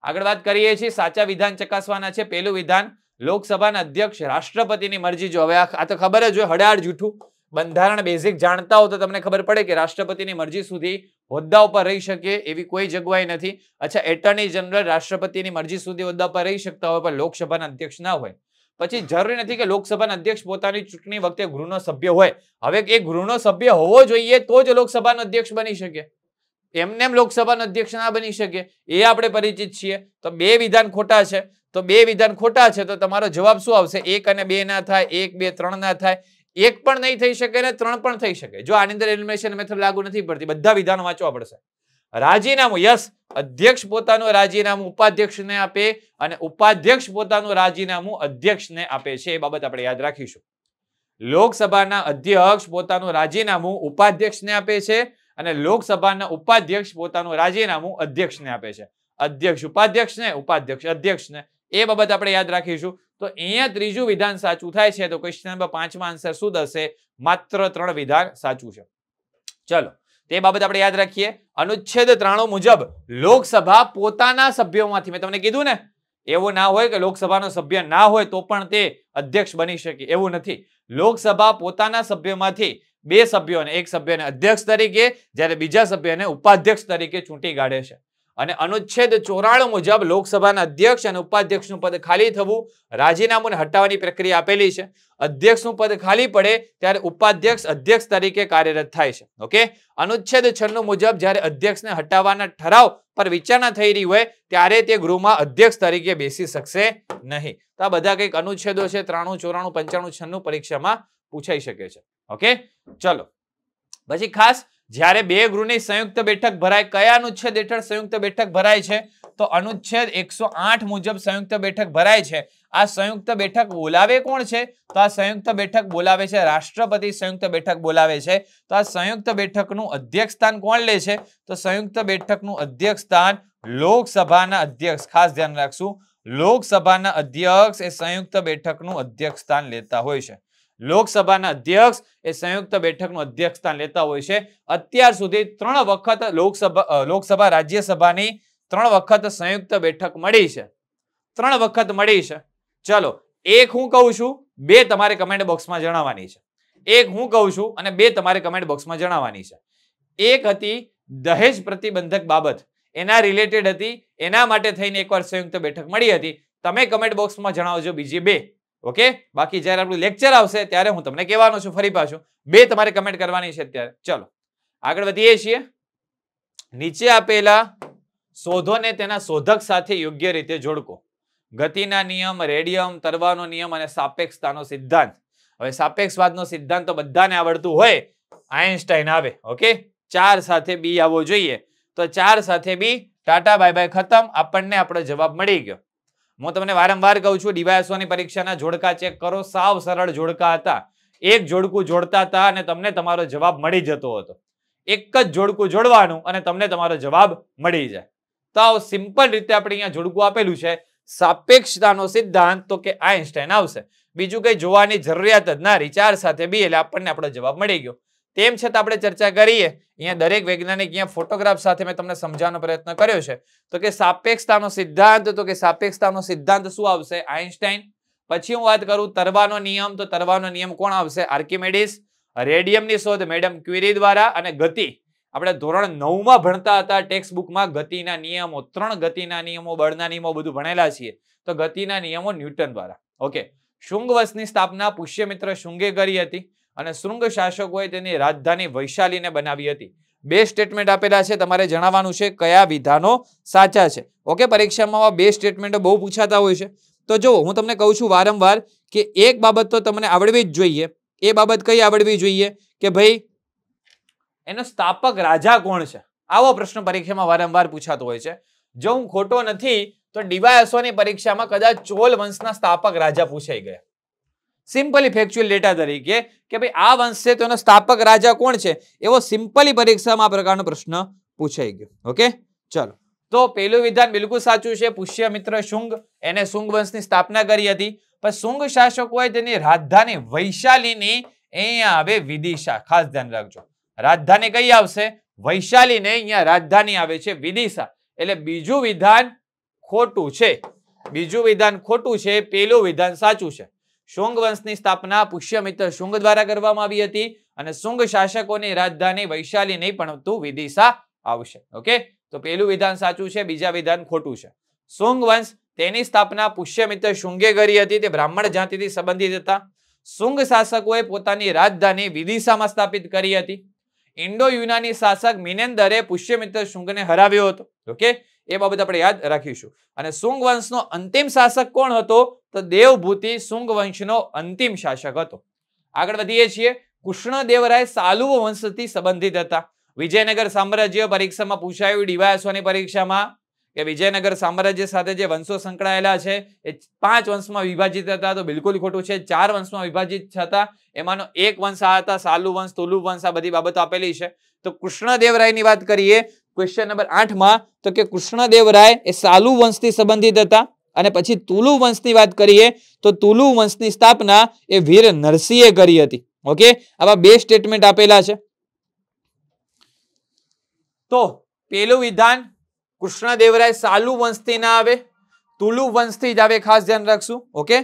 આગળ વાત કરીએ છીએ સાચા વિધાન ચકાસવાના છે પહેલું વિધાન લોકસભાના અધ્યક્ષ રાષ્ટ્રપતિની મરજી જો હવે આ તો ખબર જ હોય હડાડ જૂઠું બંધારણ બેઝિક જાણતા હો તો તમને ખબર પડે કે રાષ્ટ્રપતિની મરજી સુધી હોદ્દા ઉપર રહી શકે એવી કોઈ જગવાઈ નથી અચ્છા એટર્ની જનરલ રાષ્ટ્રપતિની મરજી સુધી હોદ્દા પર રહી શકતા હોય પણ લોકસભાના અધ્યક્ષ ના હોય પછી જરૂરી નથી કે લોકસભાના અધ્યક્ષ પોતાની ચૂંટણી વખતે ગૃહનો સભ્ય હોય હવે એ ગૃહનો સભ્ય હોવો જોઈએ તો જ લોકસભાનો અધ્યક્ષ બની શકે એમને લોકસભાનો અધ્યક્ષ ના બની શકે એ આપણે પરિચિત છીએ તો બે વિધાન ખોટા છે તો બે વિધાન ખોટા છે તો તમારો જવાબ શું આવશે એક અને બે ના થાય એક બે ત્રણ ના થાય એક પણ નહીં થઈ શકે ને ત્રણ પણ થઈ શકે જો આની અંદર એલિમિનેશન મેથડ લાગુ નથી પડતી બધા વિધાન વાંચવા પડશે રાજીનામું યસ અધ્યક્ષ પોતાનું રાજીનામું ઉપાધ્યક્ષને આપે અને ઉપાધ્યક્ષ પોતાનું રાજીનામું અધ્યક્ષને આપે છે એ બાબત આપણે યાદ રાખીશું લોકસભાના અધ્યક્ષ પોતાનું રાજીનામું ઉપાધ્યક્ષને આપે છે અને લોકસભાના ઉપાધ્યક્ષ પોતાનું રાજીનામું અધ્યક્ષને આપે છે અધ્યક્ષ ઉપાધ્યક્ષને ઉપાધ્યક્ષ અધ્યક્ષને એ બાબત આપણે યાદ રાખીશું તો અહીંયા ત્રીજું વિધાન સાચું થાય છે તો ક્વેશ્ચન નંબર પાંચમાં આન્સર શું થશે માત્ર ત્રણ વિધાન સાચું છે ચલો તે બાબત આપણે યાદ રાખીએ અનુચ્છેદ ત્રાણું મુજબ લોકસભા પોતાના સભ્યોમાંથી મેં તમને કીધું ને એવું ના હોય કે લોકસભાનો સભ્ય ના હોય તો પણ તે અધ્યક્ષ બની શકે એવું નથી લોકસભા પોતાના સભ્યોમાંથી બે સભ્યોને એક સભ્યને અધ્યક્ષ તરીકે જ્યારે બીજા સભ્યને ઉપાધ્યક્ષ તરીકે ચૂંટી કાઢે છે અને અનુચ્છેદ ચોરાણું મુજબ લોકસભાના અધ્યક્ષ અને ઉપાધ્યક્ષનું પદ ખાલી થવું રાજીનામું હટાવવાની પ્રક્રિયા આપેલી છે અધ્યક્ષનું પદ ખાલી પડે ત્યારે ઉપાધ્યક્ષ અધ્યક્ષ તરીકે કાર્યરત થાય છે ઓકે અનુચ્છેદ છન્નું મુજબ જ્યારે અધ્યક્ષને હટાવવાના ઠરાવ પર વિચારણા થઈ રહી હોય ત્યારે તે ગૃહમાં અધ્યક્ષ તરીકે બેસી શકશે નહીં તો આ બધા કંઈક અનુચ્છેદો છે ત્રાણું ચોરાણું પંચાણું છન્નું પરીક્ષામાં પૂછાઈ શકે છે ઓકે ચલો પછી ખાસ જ્યારે બે ગૃહની સંયુક્ત બેઠક ભરાય કયા અનુચ્છેદ હેઠળ સંયુક્ત બેઠક ભરાય છે તો અનુચ્છેદ એકસો મુજબ સંયુક્ત બેઠક ભરાય છે આ સંયુક્ત બેઠક બોલાવે કોણ છે તો આ સંયુક્ત બેઠક બોલાવે છે રાષ્ટ્રપતિ સંયુક્ત બેઠક બોલાવે છે તો આ સંયુક્ત બેઠકનું અધ્યક્ષ સ્થાન કોણ લે છે તો સંયુક્ત બેઠકનું અધ્યક્ષ સ્થાન લોકસભાના અધ્યક્ષ ખાસ ધ્યાન રાખશું લોકસભાના અધ્યક્ષ એ સંયુક્ત બેઠકનું અધ્યક્ષ સ્થાન લેતા હોય છે લોકસભાના અધ્યક્ષ એ સંયુક્ત બેઠકનું અધ્યક્ષસ્થાન લેતા હોય છે અત્યાર સુધી ત્રણ વખત લોકસભા લોકસભા રાજ્યસભાની ત્રણ વખત સંયુક્ત બેઠક મળી છે ત્રણ વખત મળી છે ચલો એક હું કહું છું બે તમારે કમેન્ટ બોક્સમાં જણાવવાની છે એક હું કહું છું અને બે તમારે કમેન્ટ બોક્સમાં જણાવવાની છે એક હતી દહેજ પ્રતિબંધક બાબત એના રિલેટેડ હતી એના માટે થઈને એકવાર સંયુક્ત બેઠક મળી હતી તમે કમેન્ટ બોક્સમાં જણાવજો બીજી બે ઓકે બાકી જ્યારે આપણું લેક્ચર આવશે ત્યારે હું તમને કહેવાનો છું ફરી પાછું બે તમારે કમેન્ટ કરવાની છે અત્યારે ચલો આગળ વધીએ છીએ નીચે આપેલા શોધોને તેના શોધક સાથે યોગ્ય રીતે જોડકો ગતિના નિયમ રેડિયમ તરવાનો નિયમ અને સાપેક્ષતાનો સિદ્ધાંત હવે સાપેક્ષવાદનો સિદ્ધાંત તો બધાને આવડતું હોય આઈન્સ્ટાઈન આવે ઓકે ચાર સાથે બી આવવો જોઈએ તો ચાર સાથે બી ટાટા બાય બાય ખતમ આપણને આપણો જવાબ મળી ગયો હું તમને વારંવાર કહું છું ડીવાયસોની પરીક્ષાના જોડકા ચેક કરો સાવ સરળ જોડકા હતા એક જોડકું જોડતા હતા અને તમને તમારો જવાબ મળી જતો હતો એક જ જોડકું જોડવાનું અને તમને તમારો જવાબ મળી જાય તો આવો સિમ્પલ રીતે આપણે અહીંયા જોડકું આપેલું છે સાપેક્ષતાનો સિદ્ધાંત તો કે આઈન્સ્ટાઈન આવશે બીજું કંઈ જોવાની જરૂરિયાત જ ના રિચાર્જ સાથે બી એટલે આપણને આપણો જવાબ મળી ગયો તેમ છતાં આપણે ચર્ચા કરીએ અહીંયા દરેક વૈજ્ઞાનિક અહીંયા ફોટોગ્રાફ સાથે મેં તમને સમજાવવાનો પ્રયત્ન કર્યો છે તો કે સાપેક્ષતાનો સિદ્ધાંત તો કે સાપેક્ષતાનો સિદ્ધાંત શું આવશે આઈન્સ્ટાઈન પછી હું વાત કરું તરવાનો નિયમ તો તરવાનો નિયમ કોણ આવશે આર્કિમેડિસ રેડિયમની શોધ મેડમ ક્વિરી દ્વારા અને ગતિ આપણે ધોરણ નવમાં ભણતા હતા ટેક્સ્ટ બુકમાં ગતિના નિયમો ત્રણ ગતિના નિયમો બળના નિયમો બધું ભણેલા છીએ તો ગતિના નિયમો ન્યૂટન દ્વારા ઓકે શુંગ વંશની સ્થાપના પુષ્યમિત્ર શુંગે કરી હતી અને શૃંગ શાસકોએ તેની રાજધાની વૈશાલીને બનાવી હતી બે સ્ટેટમેન્ટ આપેલા છે તમારે જણાવવાનું છે કયા વિધાનો સાચા છે ઓકે પરીક્ષામાં બે સ્ટેટમેન્ટો બહુ પૂછાતા હોય છે તો જો હું તમને કહું છું વારંવાર કે એક બાબત તો તમને આવડવી જ જોઈએ એ બાબત કઈ આવડવી જોઈએ કે ભાઈ એનો સ્થાપક રાજા કોણ છે આવો પ્રશ્ન પરીક્ષામાં વારંવાર પૂછાતો હોય છે જો હું ખોટો નથી તો ડીવાય અસોની પરીક્ષામાં કદાચ ચોલ વંશના સ્થાપક રાજા પૂછાઈ ગયા સિમ્પલી ફેક્ચ્યુઅલ ડેટા તરીકે કે ભાઈ આ વંશે છે તેનો સ્થાપક રાજા કોણ છે એવો સિમ્પલી પરીક્ષામાં આ પ્રકારનો પ્રશ્ન પૂછાઈ ગયો ઓકે ચલો તો પેલું વિધાન બિલકુલ સાચું છે પુષ્ય મિત્ર શુંગ એને શુંગ વંશની સ્થાપના કરી હતી પણ શુંગ શાસકોએ તેની રાજધાની વૈશાલીની અહીંયા આવે વિદિશા ખાસ ધ્યાન રાખજો રાજધાની કઈ આવશે વૈશાલીને અહીંયા રાજધાની આવે છે વિદિશા એટલે બીજું વિધાન ખોટું છે બીજું વિધાન ખોટું છે પેલું વિધાન સાચું છે શુંગ વંશની સ્થાપના પુષ્યમિત્ર શુંગ દ્વારા કરવામાં આવી હતી અને શુંગ શાસકોની રાજધાની વૈશાલી નહીં પરંતુ વિદિશા આવશે ઓકે તો પહેલું વિધાન સાચું છે બીજા વિધાન ખોટું છે શુંગ વંશ તેની સ્થાપના પુષ્યમિત્ર શુંગે કરી હતી તે બ્રાહ્મણ જાતિથી સંબંધિત હતા શુંગ શાસકોએ પોતાની રાજધાની વિદિશામાં સ્થાપિત કરી હતી ઇન્ડો યુનાની શાસક મિનેન્દરે પુષ્યમિત્ર શુંગને હરાવ્યો હતો ઓકે એ બાબત આપણે યાદ રાખીશું અને શુંગ વંશનો અંતિમ શાસક કોણ હતો તો દેવભૂતિ શુંગ વંશનો અંતિમ શાસક હતો આગળ વધીએ છીએ કૃષ્ણદેવરાય સાલુવ વંશથી સંબંધિત હતા વિજયનગર સામ્રાજ્ય પરીક્ષામાં પૂછાયું ડીવાયસોની પરીક્ષામાં કે વિજયનગર સામ્રાજ્ય સાથે જે વંશો સંકળાયેલા છે એ પાંચ વંશમાં વિભાજિત હતા તો બિલકુલ ખોટું છે ચાર વંશમાં વિભાજિત હતા એમાંનો એક વંશ આ હતા સાલુ વંશ તુલુ વંશ આ બધી બાબતો આપેલી છે તો કૃષ્ણદેવરાયની વાત કરીએ ક્વેશ્ચન નંબર આઠમાં તો કે કૃષ્ણદેવરાય એ સાલુ વંશથી સંબંધિત હતા અને પછી તુલુ વંશની વાત કરીએ તો તુલુ વંશની સ્થાપના એ વીર નરસિંહે કરી હતી ઓકે આવા બે સ્ટેટમેન્ટ આપેલા છે તો પેલું વિધાન કૃષ્ણદેવરાય સાલુ વંશથી ના આવે તુલુ વંશથી જ આવે ખાસ ધ્યાન રાખશું ઓકે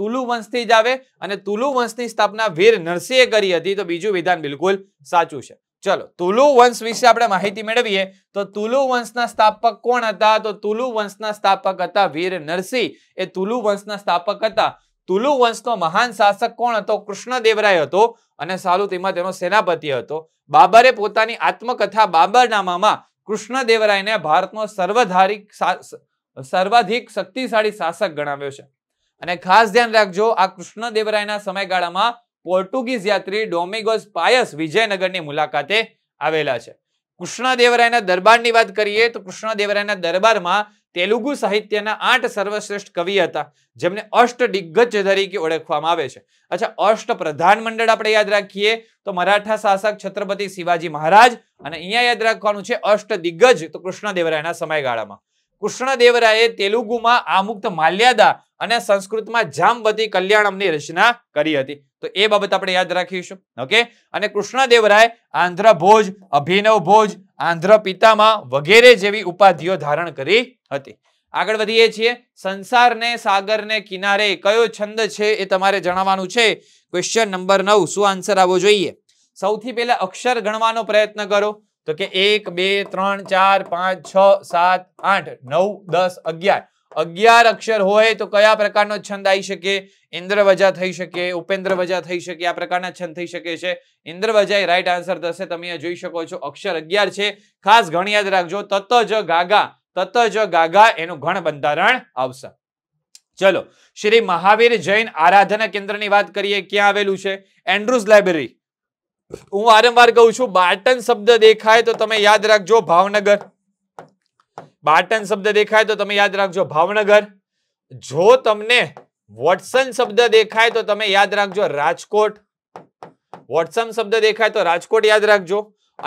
તુલુ વંશથી જ આવે અને તુલુ વંશની સ્થાપના વીર નરસિંહે કરી હતી તો બીજું વિધાન બિલકુલ સાચું છે ચલો તુલુ વંશ વિશે આપણે માહિતી મેળવીએ તો તુલુ વંશના સ્થાપક કોણ હતા તો તુલુ વંશના સ્થાપક હતા વીર નરસિંહ એ તુલુ વંશના સ્થાપક હતા તુલુ વંશનો મહાન શાસક કોણ હતો કૃષ્ણદેવરાય હતો અને સાલુતિમાં તેનો સેનાપતિ હતો બાબરે પોતાની આત્મકથા બાબરનામામાં કૃષ્ણદેવરાયને ભારતનો સર્વધારી સર્વાધિક શક્તિશાળી શાસક ગણાવ્યો છે અને ખાસ ધ્યાન રાખજો આ કૃષ્ણદેવરાયના સમયગાળામાં પોર્ટુગીઝ યાત્રી ડોમિગોઝ પાયસ વિજયનગરની મુલાકાતે આવેલા છે કૃષ્ણદેવરાયના દરબારની વાત કરીએ તો કૃષ્ણદેવરાયના દરબારમાં તેલુગુ સાહિત્યના આઠ સર્વશ્રેષ્ઠ કવિ હતા જેમને અષ્ટ દિગ્ગજ તરીકે ઓળખવામાં આવે છે અચ્છા અષ્ટ પ્રધાન મંડળ આપણે યાદ રાખીએ તો મરાઠા શાસક છત્રપતિ શિવાજી મહારાજ અને અહીંયા યાદ રાખવાનું છે અષ્ટ દિગ્ગજ તો કૃષ્ણદેવરાયના સમયગાળામાં કૃષ્ણદેવરાયે તેલુગુમાં આમુક્ત માલ્યાદા અને સંસ્કૃતમાં જામવતી કલ્યાણમની રચના કરી હતી તો એ બાબત આપણે યાદ રાખીશું ઓકે અને કૃષ્ણદેવરાય આંધ્ર ભોજ અભિનવ ભોજ આંધ્ર પિતામાં વગેરે જેવી ઉપાધિઓ ધારણ કરી હતી આગળ વધીએ છીએ સંસારને સાગરને કિનારે કયો છંદ છે એ તમારે જણાવવાનું છે ક્વેશ્ચન નંબર નવ શું આન્સર આવવો જોઈએ સૌથી પહેલા અક્ષર ગણવાનો પ્રયત્ન કરો તો કે એક બે ત્રણ ચાર પાંચ છ સાત આઠ નવ દસ અગિયાર અગિયાર અક્ષર હોય તો કયા પ્રકારનો છંદ આવી શકે ઇન્દ્રવજા થઈ શકે ઉપેન્દ્રવજા થઈ શકે આ પ્રકારના છંદ થઈ શકે છે ઇન્દ્રવજા એ રાઈટ આન્સર થશે તમે અહીંયા જોઈ શકો છો અક્ષર અગિયાર છે ખાસ ઘણ યાદ રાખજો તત જ ગાગા તત જ ગાગા એનું ઘણ બંધારણ આવશે ચલો શ્રી મહાવીર જૈન આરાધના કેન્દ્રની વાત કરીએ ક્યાં આવેલું છે એન્ડ્રુઝ લાઇબ્રેરી હું વારંવાર કહું છું બાટન શબ્દ દેખાય તો તમે યાદ રાખજો ભાવનગર બાટન શબ્દ દેખાય તો તમે યાદ રાખજો ભાવનગર જો તમને વોટસન શબ્દ દેખાય તો તમે યાદ રાખજો રાજકોટ વોટસન શબ્દ દેખાય તો રાજકોટ યાદ રાખજો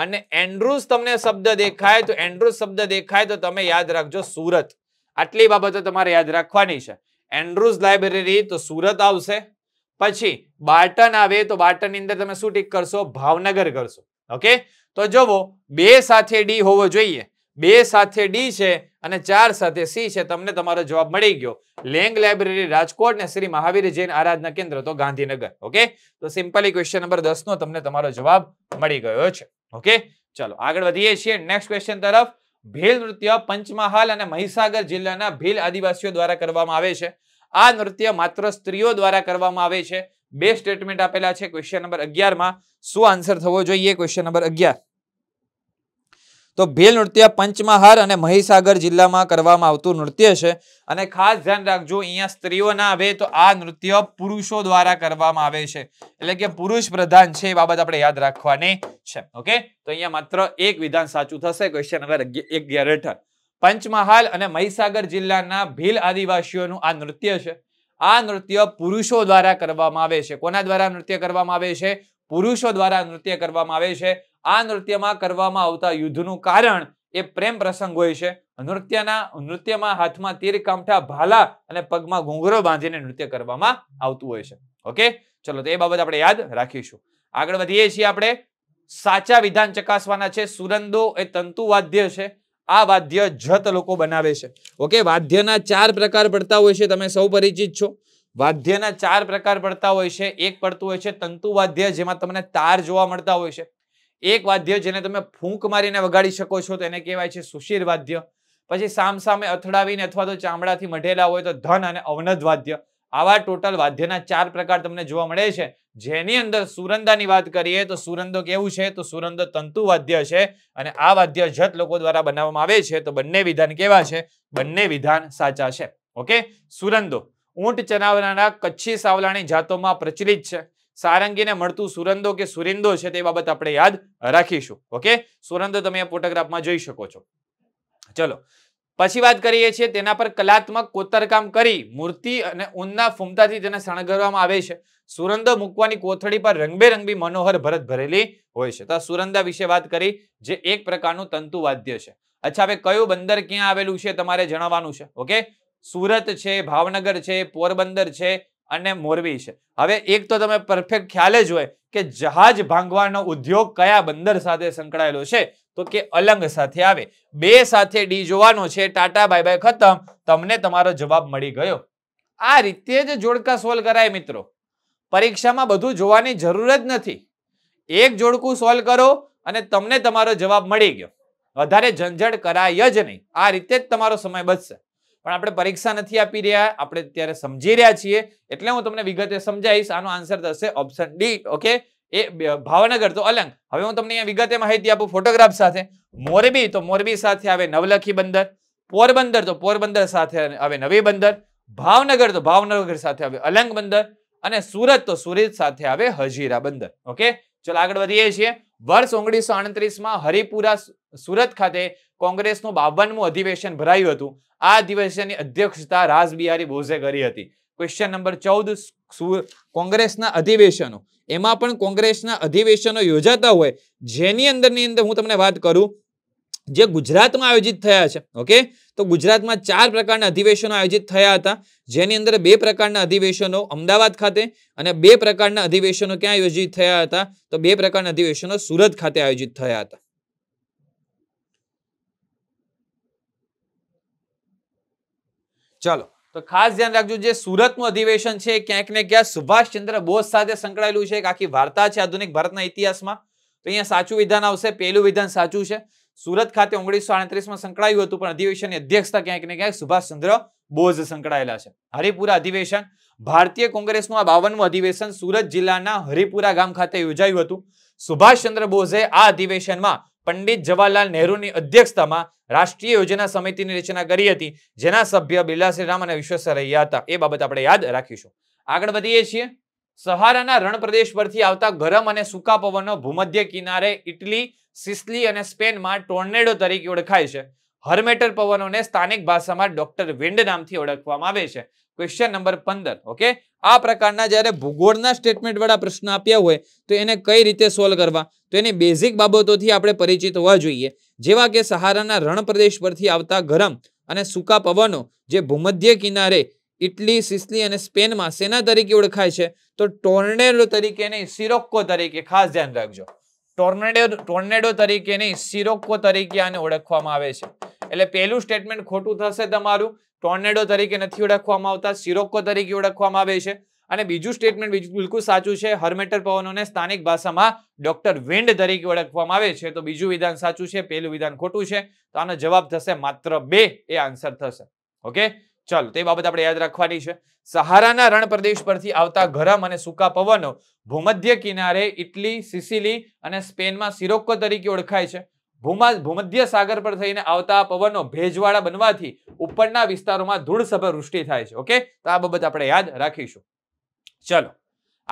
અને એન્ડ્રુસ તમને શબ્દ દેખાય તો એન્ડ્રુસ શબ્દ દેખાય તો તમે યાદ રાખજો સુરત આટલી બાબતો તમારે યાદ રાખવાની છે એન્ડ્રુસ લાઇબ્રેરી તો સુરત આવશે પછી બાર્ટન આવે તો બાર્ટનની અંદર તમે શું ટીક કરશો ભાવનગર કરશો ઓકે તો જોવો બે સાથે ડી હોવો જોઈએ બે સાથે ડી છે અને ચાર સાથે સી છે તમને તમારો જવાબ મળી ગયો લેંગ લાઇબ્રેરી રાજકોટ ને શ્રી મહાવીર જૈન આરાધના કેન્દ્ર તો ગાંધીનગર ઓકે તો સિમ્પલી ક્વેશ્ચન નંબર દસ નો તમને તમારો જવાબ મળી ગયો છે ઓકે ચાલો આગળ વધીએ છીએ નેક્સ્ટ ક્વેશ્ચન તરફ ભીલ નૃત્ય પંચમહાલ અને મહીસાગર જિલ્લાના ભીલ આદિવાસીઓ દ્વારા કરવામાં આવે છે આ નૃત્ય માત્ર સ્ત્રીઓ દ્વારા કરવામાં આવે છે બે સ્ટેટમેન્ટ આપેલા છે ક્વેશ્ચન નંબર અગિયારમાં શું આન્સર થવો જોઈએ ક્વેશ્ચન નંબર અગિયાર તો ભેલ નૃત્ય પંચમહાર અને મહીસાગર જિલ્લામાં કરવામાં આવતું નૃત્ય છે અને ખાસ ધ્યાન રાખજો અહીંયા સ્ત્રીઓ ના આવે તો આ નૃત્ય પુરુષો દ્વારા કરવામાં આવે છે એટલે કે પુરુષ પ્રધાન છે એ બાબત આપણે યાદ રાખવાની છે ઓકે તો અહીંયા માત્ર એક વિધાન સાચું થશે ક્વેશ્ચન નંબર અગિયાર હેઠળ પંચમહાલ અને મહીસાગર જિલ્લાના ભીલ આદિવાસીઓનું આ નૃત્ય છે આ નૃત્ય પુરુષો દ્વારા કરવામાં આવે છે કોના દ્વારા નૃત્ય કરવામાં આવે છે પુરુષો દ્વારા નૃત્ય કરવામાં આવે છે આ નૃત્યમાં કરવામાં આવતા યુદ્ધનું કારણ એ પ્રેમ પ્રસંગ હોય છે નૃત્યના નૃત્યમાં હાથમાં તીર કામઠા ભાલા અને પગમાં ઘૂંઘરો બાંધીને નૃત્ય કરવામાં આવતું હોય છે ઓકે ચલો તો એ બાબત આપણે યાદ રાખીશું આગળ વધીએ છીએ આપણે સાચા વિધાન ચકાસવાના છે સુરંદો એ તંતુવાદ્ય છે આ વાદ્ય જત લોકો બનાવે છે ઓકે વાદ્યના ચાર પ્રકાર પડતા હોય છે તમે સૌ પરિચિત છો વાદ્યના ચાર પ્રકાર પડતા હોય છે એક પડતું હોય છે તંતુ વાદ્ય જેમાં તમને તાર જોવા મળતા હોય છે એક વાદ્ય જેને તમે ફૂંક મારીને વગાડી શકો છો તેને કહેવાય છે સુશીર વાદ્ય પછી સામસામે અથડાવીને અથવા તો ચામડાથી મઢેલા હોય તો ધન અને અવનદ વાદ્ય આવા ટોટલ વાદ્યના ચાર પ્રકાર તમને જોવા મળે છે જેની અંદર સુરંદાની વાત કરીએ તો સુરંદો કેવું છે તો સુરંદો તંતુ વાદ્ય છે અને આ વાદ્ય જત લોકો દ્વારા બનાવવામાં આવે છે તો બંને વિધાન કેવા છે બંને વિધાન સાચા છે ઓકે સુરંદો ઊંટ ચરાવનારા કચ્છી સાવલાણી જાતોમાં પ્રચલિત છે સારંગીને મળતું સુરંદો કે સુરિંદો છે તે બાબત આપણે યાદ રાખીશું ઓકે સુરંદો તમે આ ફોટોગ્રાફમાં જોઈ શકો છો ચલો પછી વાત કરીએ છીએ તેના પર કલાત્મક કોતરકામ કરી મૂર્તિ અને ઊનના ફૂમતાથી તેને શણગારવામાં આવે છે સુરંદો મૂકવાની કોથળી પર રંગબેરંગી મનોહર ભરત ભરેલી હોય છે તો સુરંદા વિશે વાત કરી જે એક પ્રકારનું તંતુવાદ્ય છે અચ્છા હવે કયું બંદર ક્યાં આવેલું છે તમારે જણાવવાનું છે ઓકે સુરત છે ભાવનગર છે પોરબંદર છે અને મોરબી છે હવે એક તો તમે પરફેક્ટ ખ્યાલ જ હોય કે જહાજ ભાંગવાનો ઉદ્યોગ કયા બંદર સાથે સંકળાયેલો છે તો કે અલંગ સાથે આવે બે સાથે ડી જોવાનો છે ટાટા બાય બાય ખતમ તમને તમારો જવાબ મળી ગયો આ રીતે જ જોડકા સોલ્વ કરાય મિત્રો પરીક્ષામાં બધું જોવાની જરૂર જ નથી એક જોડકું સોલ્વ કરો અને તમને તમારો જવાબ મળી ગયો વધારે ઝંઝટ કરાય જ નહીં આ રીતે જ તમારો સમય બચશે પણ આપણે પરીક્ષા નથી આપી રહ્યા આપણે અત્યારે સમજી રહ્યા છીએ એટલે હું તમને વિગતે સમજાવીશ આનો આન્સર થશે ઓપ્શન ડી ઓકે એ ભાવનગર તો અલંગ હવે હું તમને અહીંયા વિગતે માહિતી આપું ફોટોગ્રાફ સાથે મોરબી તો મોરબી સાથે આવે નવલખી બંદર પોરબંદર તો પોરબંદર સાથે આવે નવી બંદર ભાવનગર તો ભાવનગર સાથે આવે અલંગ બંદર અને સુરત તો સુરત સાથે આવે હજીરા બંદર ઓકે ચલો આગળ વધીએ છીએ વર્ષ ઓગણીસો માં હરિપુરા સુરત ખાતે કોંગ્રેસનું બાવનમું અધિવેશન ભરાયું હતું આ અધિવેશનની અધ્યક્ષતા રાસબિહારી બોઝે કરી હતી ક્વેશ્ચન નંબર ચૌદ કોંગ્રેસના અધિવેશનો એમાં પણ કોંગ્રેસના અધિવેશનો યોજાતા હોય જેની અંદરની અંદર હું તમને વાત કરું જે ગુજરાતમાં આયોજિત થયા છે ઓકે તો ગુજરાતમાં ચાર પ્રકારના અધિવેશનો આયોજિત થયા હતા જેની અંદર બે પ્રકારના અધિવેશનો અમદાવાદ ખાતે અને બે પ્રકારના અધિવેશનો ક્યાં આયોજિત થયા હતા તો બે પ્રકારના અધિવેશનો સુરત ખાતે આયોજિત થયા હતા ચલો તો ખાસ ધ્યાન રાખજો જે સુરતનું અધિવેશન છે ક્યાંક ને ક્યાંક સુભાષચંદ્ર બોઝ સાથે સંકળાયેલું છે એક આખી વાર્તા છે આધુનિક ભારતના ઇતિહાસમાં તો અહીંયા સાચું વિધાન આવશે પહેલું વિધાન સાચું છે સુરત ખાતે ઓગણીસો આડત્રીસમાં સંકળાયું હતું પણ અધિવેશનની અધ્યક્ષતા ક્યાંક ને ક્યાંક સુભાષચંદ્ર બોઝ સંકળાયેલા છે હરિપુરા અધિવેશન ભારતીય કોંગ્રેસનું આ બાવનમું અધિવેશન સુરત જિલ્લાના હરિપુરા ગામ ખાતે યોજાયું હતું સુભાષચંદ્ર બોઝે આ અધિવેશનમાં પંડિત જવાહરલાલ નહેરુની અધ્યક્ષતામાં રાષ્ટ્રીય યોજના સમિતિની રચના કરી હતી જેના સભ્ય બિરલા રામ અને વિશ્વેશ્વર રહ્યા હતા એ બાબત આપણે યાદ રાખીશું આગળ વધીએ છીએ સહારાના રણપ્રદેશ પરથી આવતા ગરમ અને સૂકા પવનો ભૂમધ્ય કિનારે ઇટલી સિસલી અને સ્પેનમાં ટોર્નેડો તરીકે ઓળખાય છે હર્મેટર પવનોને સ્થાનિક ભાષામાં ડોક્ટર વિન્ડ નામથી ઓળખવામાં આવે છે ક્વેશ્ચન નંબર પંદર ઓકે આ પ્રકારના જ્યારે ભૂગોળના સ્ટેટમેન્ટ વાળા પ્રશ્ન આપ્યા હોય તો એને કઈ રીતે સોલ્વ કરવા તો એની બેઝિક બાબતોથી આપણે પરિચિત હોવા જોઈએ જેવા કે સહારાના રણ પ્રદેશ પરથી આવતા ગરમ અને સૂકા પવનો જે ભૂમધ્ય કિનારે ઇટલી સિસલી અને સ્પેનમાં સેના તરીકે ઓળખાય છે તો ટોર્નેડો તરીકે નહીં સિરોક્કો તરીકે ખાસ ધ્યાન રાખજો ટોર્નેડો ટોર્નેડો તરીકે નહીં સિરોક્કો તરીકે આને ઓળખવામાં આવે છે એટલે પહેલું સ્ટેટમેન્ટ ખોટું થશે તમારું ટોર્નેડો તરીકે નથી ઓળખવામાં આવતા સિરોક્કો તરીકે ઓળખવામાં આવે છે અને બીજું સ્ટેટમેન્ટ બિલકુલ સાચું છે હર્મેટર પવનોને સ્થાનિક ભાષામાં ડોક્ટર વિન્ડ તરીકે ઓળખવામાં આવે છે તો બીજું વિધાન સાચું છે પહેલું વિધાન ખોટું છે તો આનો જવાબ થશે માત્ર બે એ આન્સર થશે ઓકે ચાલો તે બાબત આપણે યાદ રાખવાની છે સહારાના રણ પ્રદેશ પરથી આવતા ગરમ અને સૂકા પવનો ભૂમધ્ય કિનારે ઇટલી સિસિલી અને સ્પેનમાં સિરોક્કો તરીકે ઓળખાય છે ભૂમા ભૂમધ્ય સાગર પર થઈને આવતા પવનો ભેજવાળા બનવાથી ઉપરના વિસ્તારોમાં ધૂળસભર વૃષ્ટિ થાય છે ઓકે તો આ બાબત આપણે યાદ રાખીશું ચલો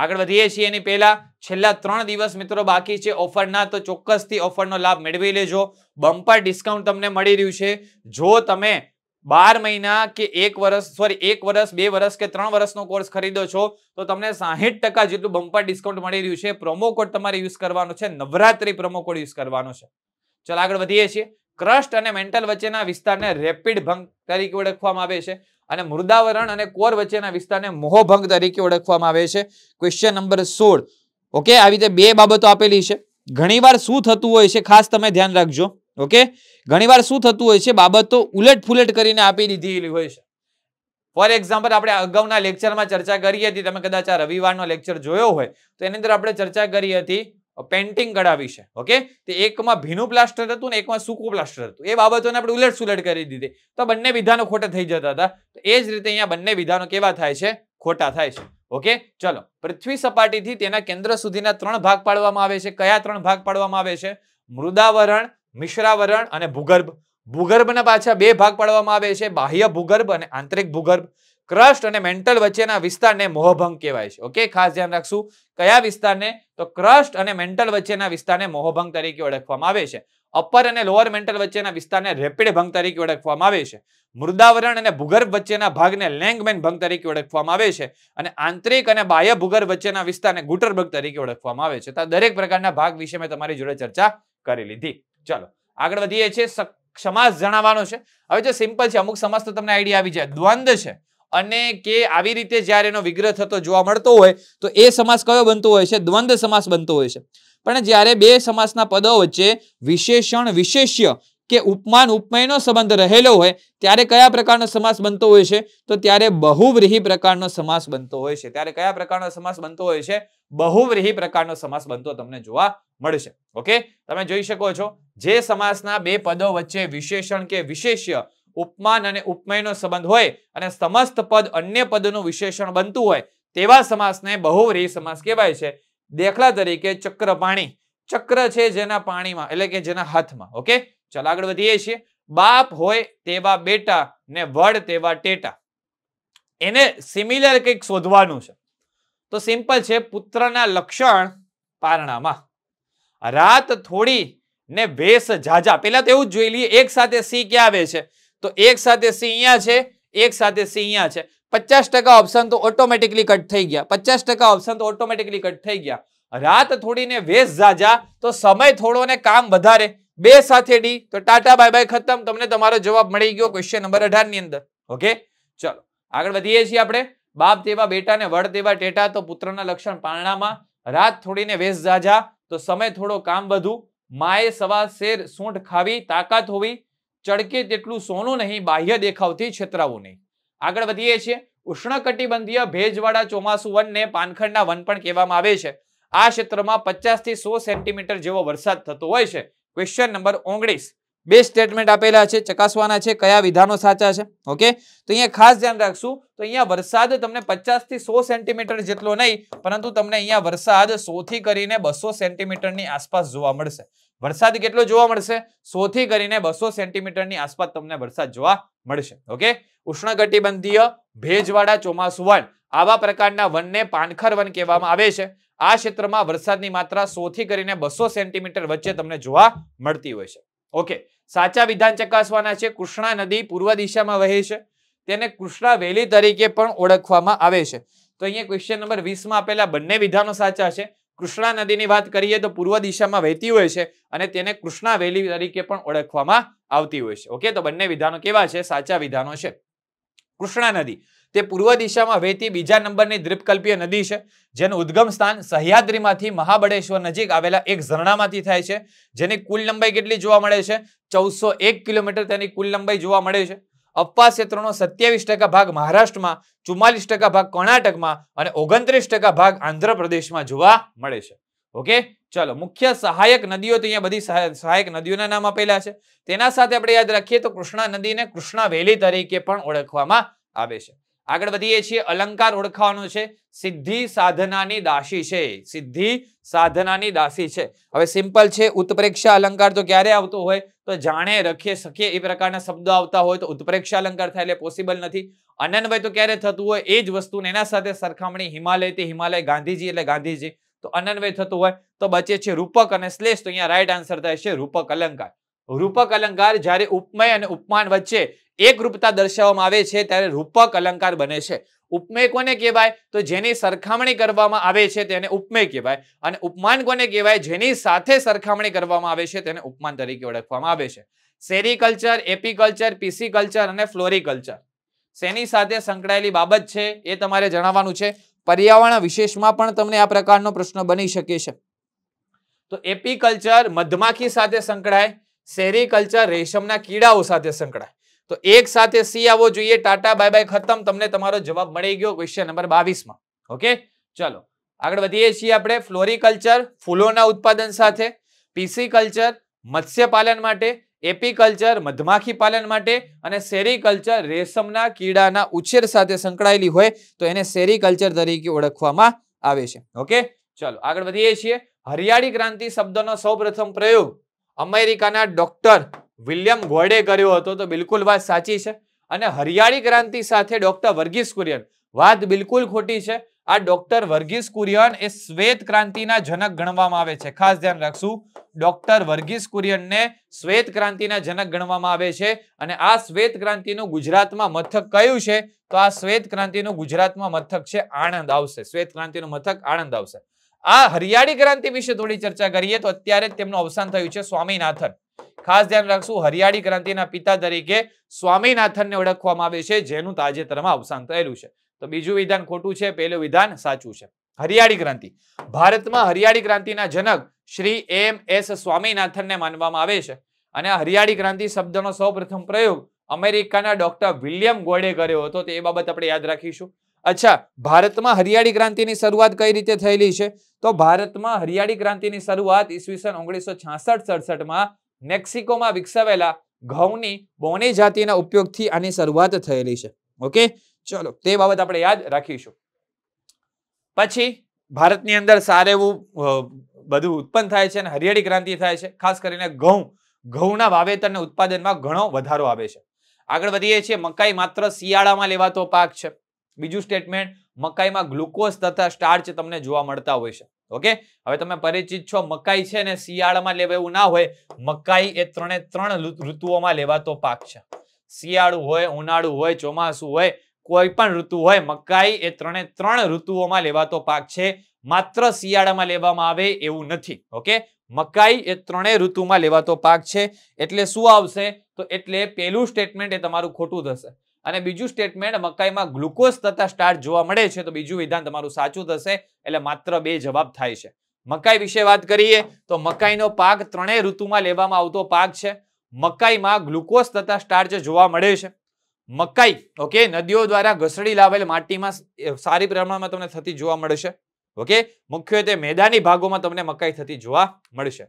આગળ વધીએ છીએ એની પહેલા છેલ્લા ત્રણ દિવસ મિત્રો બાકી છે ઓફરના તો ચોક્કસથી ઓફરનો લાભ મેળવી લેજો બમ્પર ડિસ્કાઉન્ટ તમને મળી રહ્યું છે જો તમે બાર મહિના કે એક વર્ષ સોરી એક વર્ષ બે વર્ષ કે ત્રણ વર્ષનો કોર્સ ખરીદો છો તો તમને સાહીઠ ટકા જેટલું બમ્પર ડિસ્કાઉન્ટ મળી રહ્યું છે પ્રોમો કોડ તમારે યુઝ કરવાનો છે નવરાત્રી પ્રોમો કોડ યુઝ કરવાનો છે ચાલો આગળ વધીએ છીએ ક્રસ્ટ અને મેન્ટલ વચ્ચેના વિસ્તારને રેપિડ ભંગ તરીકે ઓળખવામાં આવે છે અને મૃદાવરણ અને કોર વચ્ચેના વિસ્તારને મોહભંગ તરીકે ઓળખવામાં આવે છે ક્વેશ્ચન નંબર સોળ ઓકે આવી રીતે બે બાબતો આપેલી છે ઘણીવાર શું થતું હોય છે ખાસ તમે ધ્યાન રાખજો ઓકે ઘણીવાર શું થતું હોય છે બાબતો ઉલટ ફુલટ કરીને આપી દીધેલી હોય છે ફોર એક્ઝામ્પલ આપણે અગાઉના લેક્ચરમાં ચર્ચા કરી હતી તમે કદાચ આ રવિવારનો લેક્ચર જોયો હોય તો એની અંદર આપણે ચર્ચા કરી હતી પેન્ટિંગ કઢાવી છે ઓકે તે એકમાં ભીનું પ્લાસ્ટર હતું ને એકમાં સૂકું પ્લાસ્ટર હતું એ બાબતોને આપણે ઉલટ સુલટ કરી દીધી તો બંને વિધાનો ખોટા થઈ જતા હતા તો એ જ રીતે અહીંયા બંને વિધાનો કેવા થાય છે ખોટા થાય છે ઓકે ચલો પૃથ્વી સપાટીથી તેના કેન્દ્ર સુધીના ત્રણ ભાગ પાડવામાં આવે છે કયા ત્રણ ભાગ પાડવામાં આવે છે મૃદાવરણ મિશ્રાવરણ અને ભૂગર્ભ ભૂગર્ભના પાછા બે ભાગ પાડવામાં આવે છે બાહ્ય ભૂગર્ભ અને આંતરિક ભૂગર્ભ ક્રસ્ટ અને મેન્ટલ વચ્ચેના વિસ્તારને મોહભંગ કહેવાય છે ઓકે ખાસ ધ્યાન રાખશું કયા વિસ્તારને તો ક્રસ્ટ અને મેન્ટલ વચ્ચેના વિસ્તારને મોહભંગ તરીકે ઓળખવામાં આવે છે અપર અને લોઅર મેન્ટલ વચ્ચેના વિસ્તારને રેપિડ ભંગ તરીકે ઓળખવામાં આવે છે મૃદાવરણ અને ભૂગર્ભ વચ્ચેના ભાગને લેંગમેન ભંગ તરીકે ઓળખવામાં આવે છે અને આંતરિક અને બાહ્ય ભૂગર્ભ વચ્ચેના વિસ્તારને ગુટર ભંગ તરીકે ઓળખવામાં આવે છે તો દરેક પ્રકારના ભાગ વિશે મેં તમારી જોડે ચર્ચા કરી લીધી ચલો આગળ વધીએ છીએ સમાસ જણાવવાનો છે હવે જો સિમ્પલ છે અમુક સમાસ તો તમને આઈડિયા આવી જાય દ્વંદ છે અને કે આવી રીતે જ્યારે એનો વિગ્રહ થતો જોવા મળતો હોય તો એ સમાસ કયો બનતો હોય છે દ્વંદ સમાસ બનતો હોય છે પણ જ્યારે બે સમાસના પદો વચ્ચે વિશેષણ વિશેષ્ય કે ઉપમાન ઉપમેયનો સંબંધ રહેલો હોય ત્યારે કયા પ્રકારનો સમાસ બનતો હોય છે તો ત્યારે બહુવ્રીહી પ્રકારનો સમાસ બનતો હોય છે ત્યારે કયા પ્રકારનો સમાસ બનતો હોય છે બહુવ્રીહી પ્રકારનો સમાસ બનતો તમને જોવા મળશે ઓકે તમે જોઈ શકો છો જે સમાસના બે પદો વચ્ચે વિશેષણ કે વિશેષ્ય ઉપમાન અને ઉપમેયનો સંબંધ હોય અને સમસ્ત પદ અન્ય પદનું વિશેષણ બનતું હોય તેવા સમાસને બહુવ્રીહી સમાસ કહેવાય છે દાખલા તરીકે ચક્ર પાણી ચક્ર છે જેના પાણીમાં એટલે કે જેના હાથમાં ઓકે ચાલો આગળ વધીએ છીએ બાપ હોય તેવા બેટા ને વડ તેવા ટેટા એને સિમિલર કંઈક શોધવાનું છે તો સિમ્પલ છે પુત્રના લક્ષણ પારણામાં રાત થોડી ને વેશ જાજા પેલા તો એવું જ જોઈ લઈએ એક સાથે સી ક્યાં આવે છે તો એક સાથે સિંહ અહીંયા છે એક સાથે સી અહીંયા છે પચાસ ઓપ્શન તો ઓટોમેટિકલી કટ થઈ ગયા પચાસ ઓપ્શન તો ઓટોમેટિકલી કટ થઈ ગયા રાત થોડીને વેસ જાજા તો સમય થોડો ને કામ વધારે બે સાથે ડી તો ટાટા બાય બાય ખતમ તમને તમારો જવાબ મળી ગયો ક્વેશ્ચન નંબર અઢાર ની અંદર ઓકે ચલો આગળ વધીએ છીએ આપણે બાપ તેવા બેટાને વડ તેવા ટેટા તો પુત્રના લક્ષણ પારણામાં રાત થોડીને વેશ જાજા તો સમય થોડો કામ વધુ માએ સવા શેર સૂંઠ ખાવી તાકાત હોવી ચડકે તેટલું સોનું નહીં બાહ્ય દેખાવથી છેતરાવું નહીં આગળ વધીએ છીએ ઉષ્ણકટિબંધીય ભેજવાળા ચોમાસુ વનને પાનખંડના વન પણ કહેવામાં આવે છે આ ક્ષેત્રમાં પચાસથી સો સેન્ટીમીટર જેવો વરસાદ થતો હોય છે ક્વેશ્ચન નંબર ઓગણીસ બે સ્ટેટમેન્ટ આપેલા છે ચકાસવાના છે કયા વિધાનો સાચા છે ઓકે તો અહીંયા ખાસ ધ્યાન રાખશું તો અહીંયા વરસાદ તમને પચાસથી સો સેન્ટીમીટર જેટલો નહીં પરંતુ તમને અહીંયા વરસાદ સોથી કરીને બસો સેન્ટીમીટરની આસપાસ જોવા મળશે વરસાદ કેટલો જોવા મળશે સો થી કરીને બસો સેન્ટીમીટરની આસપાસ તમને વરસાદ જોવા મળશે ઓકે ઉષ્ણકટિબંધીય ભેજવાળા ચોમાસુ વન આવા પ્રકારના વનને પાનખર વન કહેવામાં આવે છે આ ક્ષેત્રમાં વરસાદની માત્રા સો થી કરીને બસો સેન્ટીમીટર વચ્ચે તમને જોવા મળતી હોય છે ઓકે સાચા વિધાન ચકાસવાના છે કૃષ્ણા નદી પૂર્વ દિશામાં વહે છે તેને કૃષ્ણા વેલી તરીકે પણ ઓળખવામાં આવે છે તો અહીંયા ક્વેશ્ચન નંબર વીસમાં આપેલા બંને વિધાનો સાચા છે કૃષ્ણા નદીની વાત કરીએ તો પૂર્વ દિશામાં વહેતી હોય છે અને તેને કૃષ્ણા વેલી તરીકે પણ ઓળખવામાં આવતી હોય છે ઓકે તો બંને વિધાનો કેવા છે સાચા વિધાનો છે કૃષ્ણા નદી તે પૂર્વ દિશામાં વહેતી બીજા નંબરની દ્વીપકલ્પીય નદી છે જેનું ઉદ્ગમ સ્થાન સહ્યાદ્રીમાંથી મહાબળેશ્વર નજીક આવેલા એક ઝરણામાંથી થાય છે જેની કુલ લંબાઈ કેટલી જોવા મળે છે ચૌદસો કિલોમીટર તેની કુલ લંબાઈ જોવા મળે છે અપવા ક્ષેત્રનો સત્યાવીસ ટકા ભાગ મહારાષ્ટ્રમાં ચુમ્માલીસ ટકા ભાગ કર્ણાટકમાં અને ઓગણત્રીસ ટકા ભાગ આંધ્રપ્રદેશમાં જોવા મળે છે ઓકે ચલો મુખ્ય સહાયક નદીઓ તો અહીંયા બધી સહાયક નદીઓના નામ આપેલા છે તેના સાથે આપણે યાદ રાખીએ તો કૃષ્ણા નદીને કૃષ્ણા વેલી તરીકે પણ ઓળખવામાં આવે છે આગળ વધીએ છીએ અલંકાર ઓળખવાનો છે સિદ્ધિ સાધનાની દાસી છે સિદ્ધિ સાધનાની દાસી છે હવે સિમ્પલ છે ઉત્પ્રેક્ષા અલંકાર તો ક્યારે આવતો હોય તો જાણે રખીએ શકીએ એ પ્રકારના શબ્દો આવતા હોય તો ઉત્પ્રેક્ષા અલંકાર થાય એટલે પોસિબલ નથી અનનભાઈ તો ક્યારે થતું હોય એ જ વસ્તુને એના સાથે સરખામણી હિમાલયથી હિમાલય ગાંધીજી એટલે ગાંધીજી તો અનન્વય થતું હોય તો બચે છે રૂપક અને શ્લેષ તો અહીંયા રાઈટ આન્સર થાય છે રૂપક અલંકાર રૂપક અલંકાર જ્યારે ઉપમય અને ઉપમાન વચ્ચે એક રૂપતા દર્શાવવામાં આવે છે ત્યારે રૂપક અલંકાર બને છે ઉપમેય કોને કહેવાય તો જેની સરખામણી કરવામાં આવે છે તેને ઉપમેય કહેવાય અને ઉપમાન કોને કહેવાય જેની સાથે સરખામણી કરવામાં આવે છે તેને ઉપમાન તરીકે ઓળખવામાં આવે છે સેરીકલ્ચર એપીકલ્ચર પીસીકલ્ચર અને ફ્લોરીકલ્ચર શેની સાથે સંકળાયેલી બાબત છે એ તમારે જણાવવાનું છે પર્યાવરણ વિશેષમાં પણ તમને આ પ્રકારનો પ્રશ્ન બની શકે છે તો એપીકલ્ચર મધમાખી સાથે સંકળાય સેરીકલ્ચર રેશમના કીડાઓ સાથે સંકળાય તો એક સાથે સી આવવો જોઈએ ટાટા બાય બાય ખતમ તમને તમારો જવાબ મળી ગયો ક્વેશ્ચન નંબર બાવીસમાં ઓકે ચલો આગળ વધીએ છીએ આપણે ફ્લોરિકલ્ચર ફૂલોના ઉત્પાદન સાથે પીસી કલ્ચર મત્સ્ય પાલન માટે એપીકલ્ચર મધમાખી પાલન માટે અને સેરીકલ્ચર રેશમના કીડાના ઉછેર સાથે સંકળાયેલી હોય તો એને સેરીકલ્ચર તરીકે ઓળખવામાં આવે છે ઓકે ચલો આગળ વધીએ છીએ હરિયાળી ક્રાંતિ શબ્દનો સૌપ્રથમ પ્રયોગ અમેરિકાના ડોક્ટર વિલિયમ ગોડે કર્યો હતો તો બિલકુલ વાત સાચી છે અને હરિયાળી ક્રાંતિ સાથે ડોક્ટર વર્ગીસ કુરિયન વાત બિલકુલ ખોટી છે આ ડોક્ટર વર્ગીસ કુરિયન એ શ્વેત ક્રાંતિના જનક ગણવામાં આવે છે ખાસ ધ્યાન રાખશું ડોક્ટર વર્ગીસ કુરિયનને શ્વેત ક્રાંતિના જનક ગણવામાં આવે છે અને આ શ્વેત ક્રાંતિનું ગુજરાતમાં મથક કયું છે તો આ શ્વેત ક્રાંતિનું ગુજરાતમાં મથક છે આણંદ આવશે શ્વેત ક્રાંતિનું મથક આણંદ આવશે આ હરિયાળી ક્રાંતિ વિશે થોડી ચર્ચા કરીએ તો અત્યારે તેમનું અવસાન થયું છે સ્વામીનાથન ખાસ ધ્યાન રાખશું હરિયાળી ક્રાંતિના પિતા તરીકે સ્વામીનાથનને ઓળખવામાં આવે છે જેનું તાજેતરમાં અવસાન થયેલું છે તો બીજું વિધાન ખોટું છે પહેલું વિધાન સાચું છે હરિયાળી ક્રાંતિ ભારતમાં હરિયાળી ક્રાંતિના જનક શ્રી એમ એસ સ્વામીનાથનને માનવામાં આવે છે અને હરિયાળી ક્રાંતિ શબ્દનો સૌપ્રથમ પ્રયોગ અમેરિકાના ડોક્ટર વિલિયમ ગોડે કર્યો હતો તે બાબત આપણે યાદ રાખીશું અચ્છા ભારતમાં હરિયાળી ક્રાંતિની શરૂઆત કઈ રીતે થયેલી છે તો ભારતમાં હરિયાળી ક્રાંતિની શરૂઆત ઈસવીસન ઓગણીસો છાસઠ સડસઠમાં મેક્સિકોમાં વિકસાવેલા ઘઉંની બોને જાતિના ઉપયોગથી આની શરૂઆત થયેલી છે ઓકે ચલો તે બાબત આપણે યાદ રાખીશું પછી ભારતની અંદર સારું એવું બધું ઉત્પન્ન થાય છે અને હરિયાળી ક્રાંતિ થાય છે ખાસ કરીને ઘઉં ઘઉંના વાવેતરના ઉત્પાદનમાં ઘણો વધારો આવે છે આગળ વધીએ છીએ મકાઈ માત્ર શિયાળામાં લેવાતો પાક છે બીજું સ્ટેટમેન્ટ મકાઈમાં ગ્લુકોઝ તથા સ્ટાર્ચ તમને જોવા મળતા હોય છે ઓકે હવે તમે પરિચિત છો મકાઈ છે ને શિયાળામાં લેવા એવું ના હોય મકાઈ એ ત્રણે ત્રણ ઋતુઓમાં લેવાતો પાક છે શિયાળું હોય ઉનાળું હોય ચોમાસું હોય કોઈ પણ ઋતુ હોય મકાઈ એ ત્રણે ત્રણ ઋતુઓમાં લેવાતો પાક છે માત્ર શિયાળામાં લેવામાં આવે એવું નથી ઓકે મકાઈ એ ત્રણે ઋતુમાં લેવાતો પાક છે એટલે શું આવશે તો એટલે પેલું સ્ટેટમેન્ટ એ તમારું ખોટું થશે અને બીજું સ્ટેટમેન્ટ મકાઈમાં ગ્લુકોઝ તથા સ્ટાર્ટ જોવા મળે છે તો બીજું વિધાન તમારું સાચું થશે એટલે માત્ર બે જવાબ થાય છે મકાઈ વિશે વાત કરીએ તો મકાઈનો પાક ત્રણેય ઋતુમાં લેવામાં આવતો પાક છે મકાઈમાં ગ્લુકોઝ તથા સ્ટાર્ચ જોવા મળે છે મકાઈ ઓકે નદીઓ દ્વારા ઘસડી લાવેલ માટીમાં સારી પ્રમાણમાં તમને થતી જોવા મળશે ઓકે મુખ્યત્વે મેદાની ભાગોમાં તમને મકાઈ થતી જોવા મળશે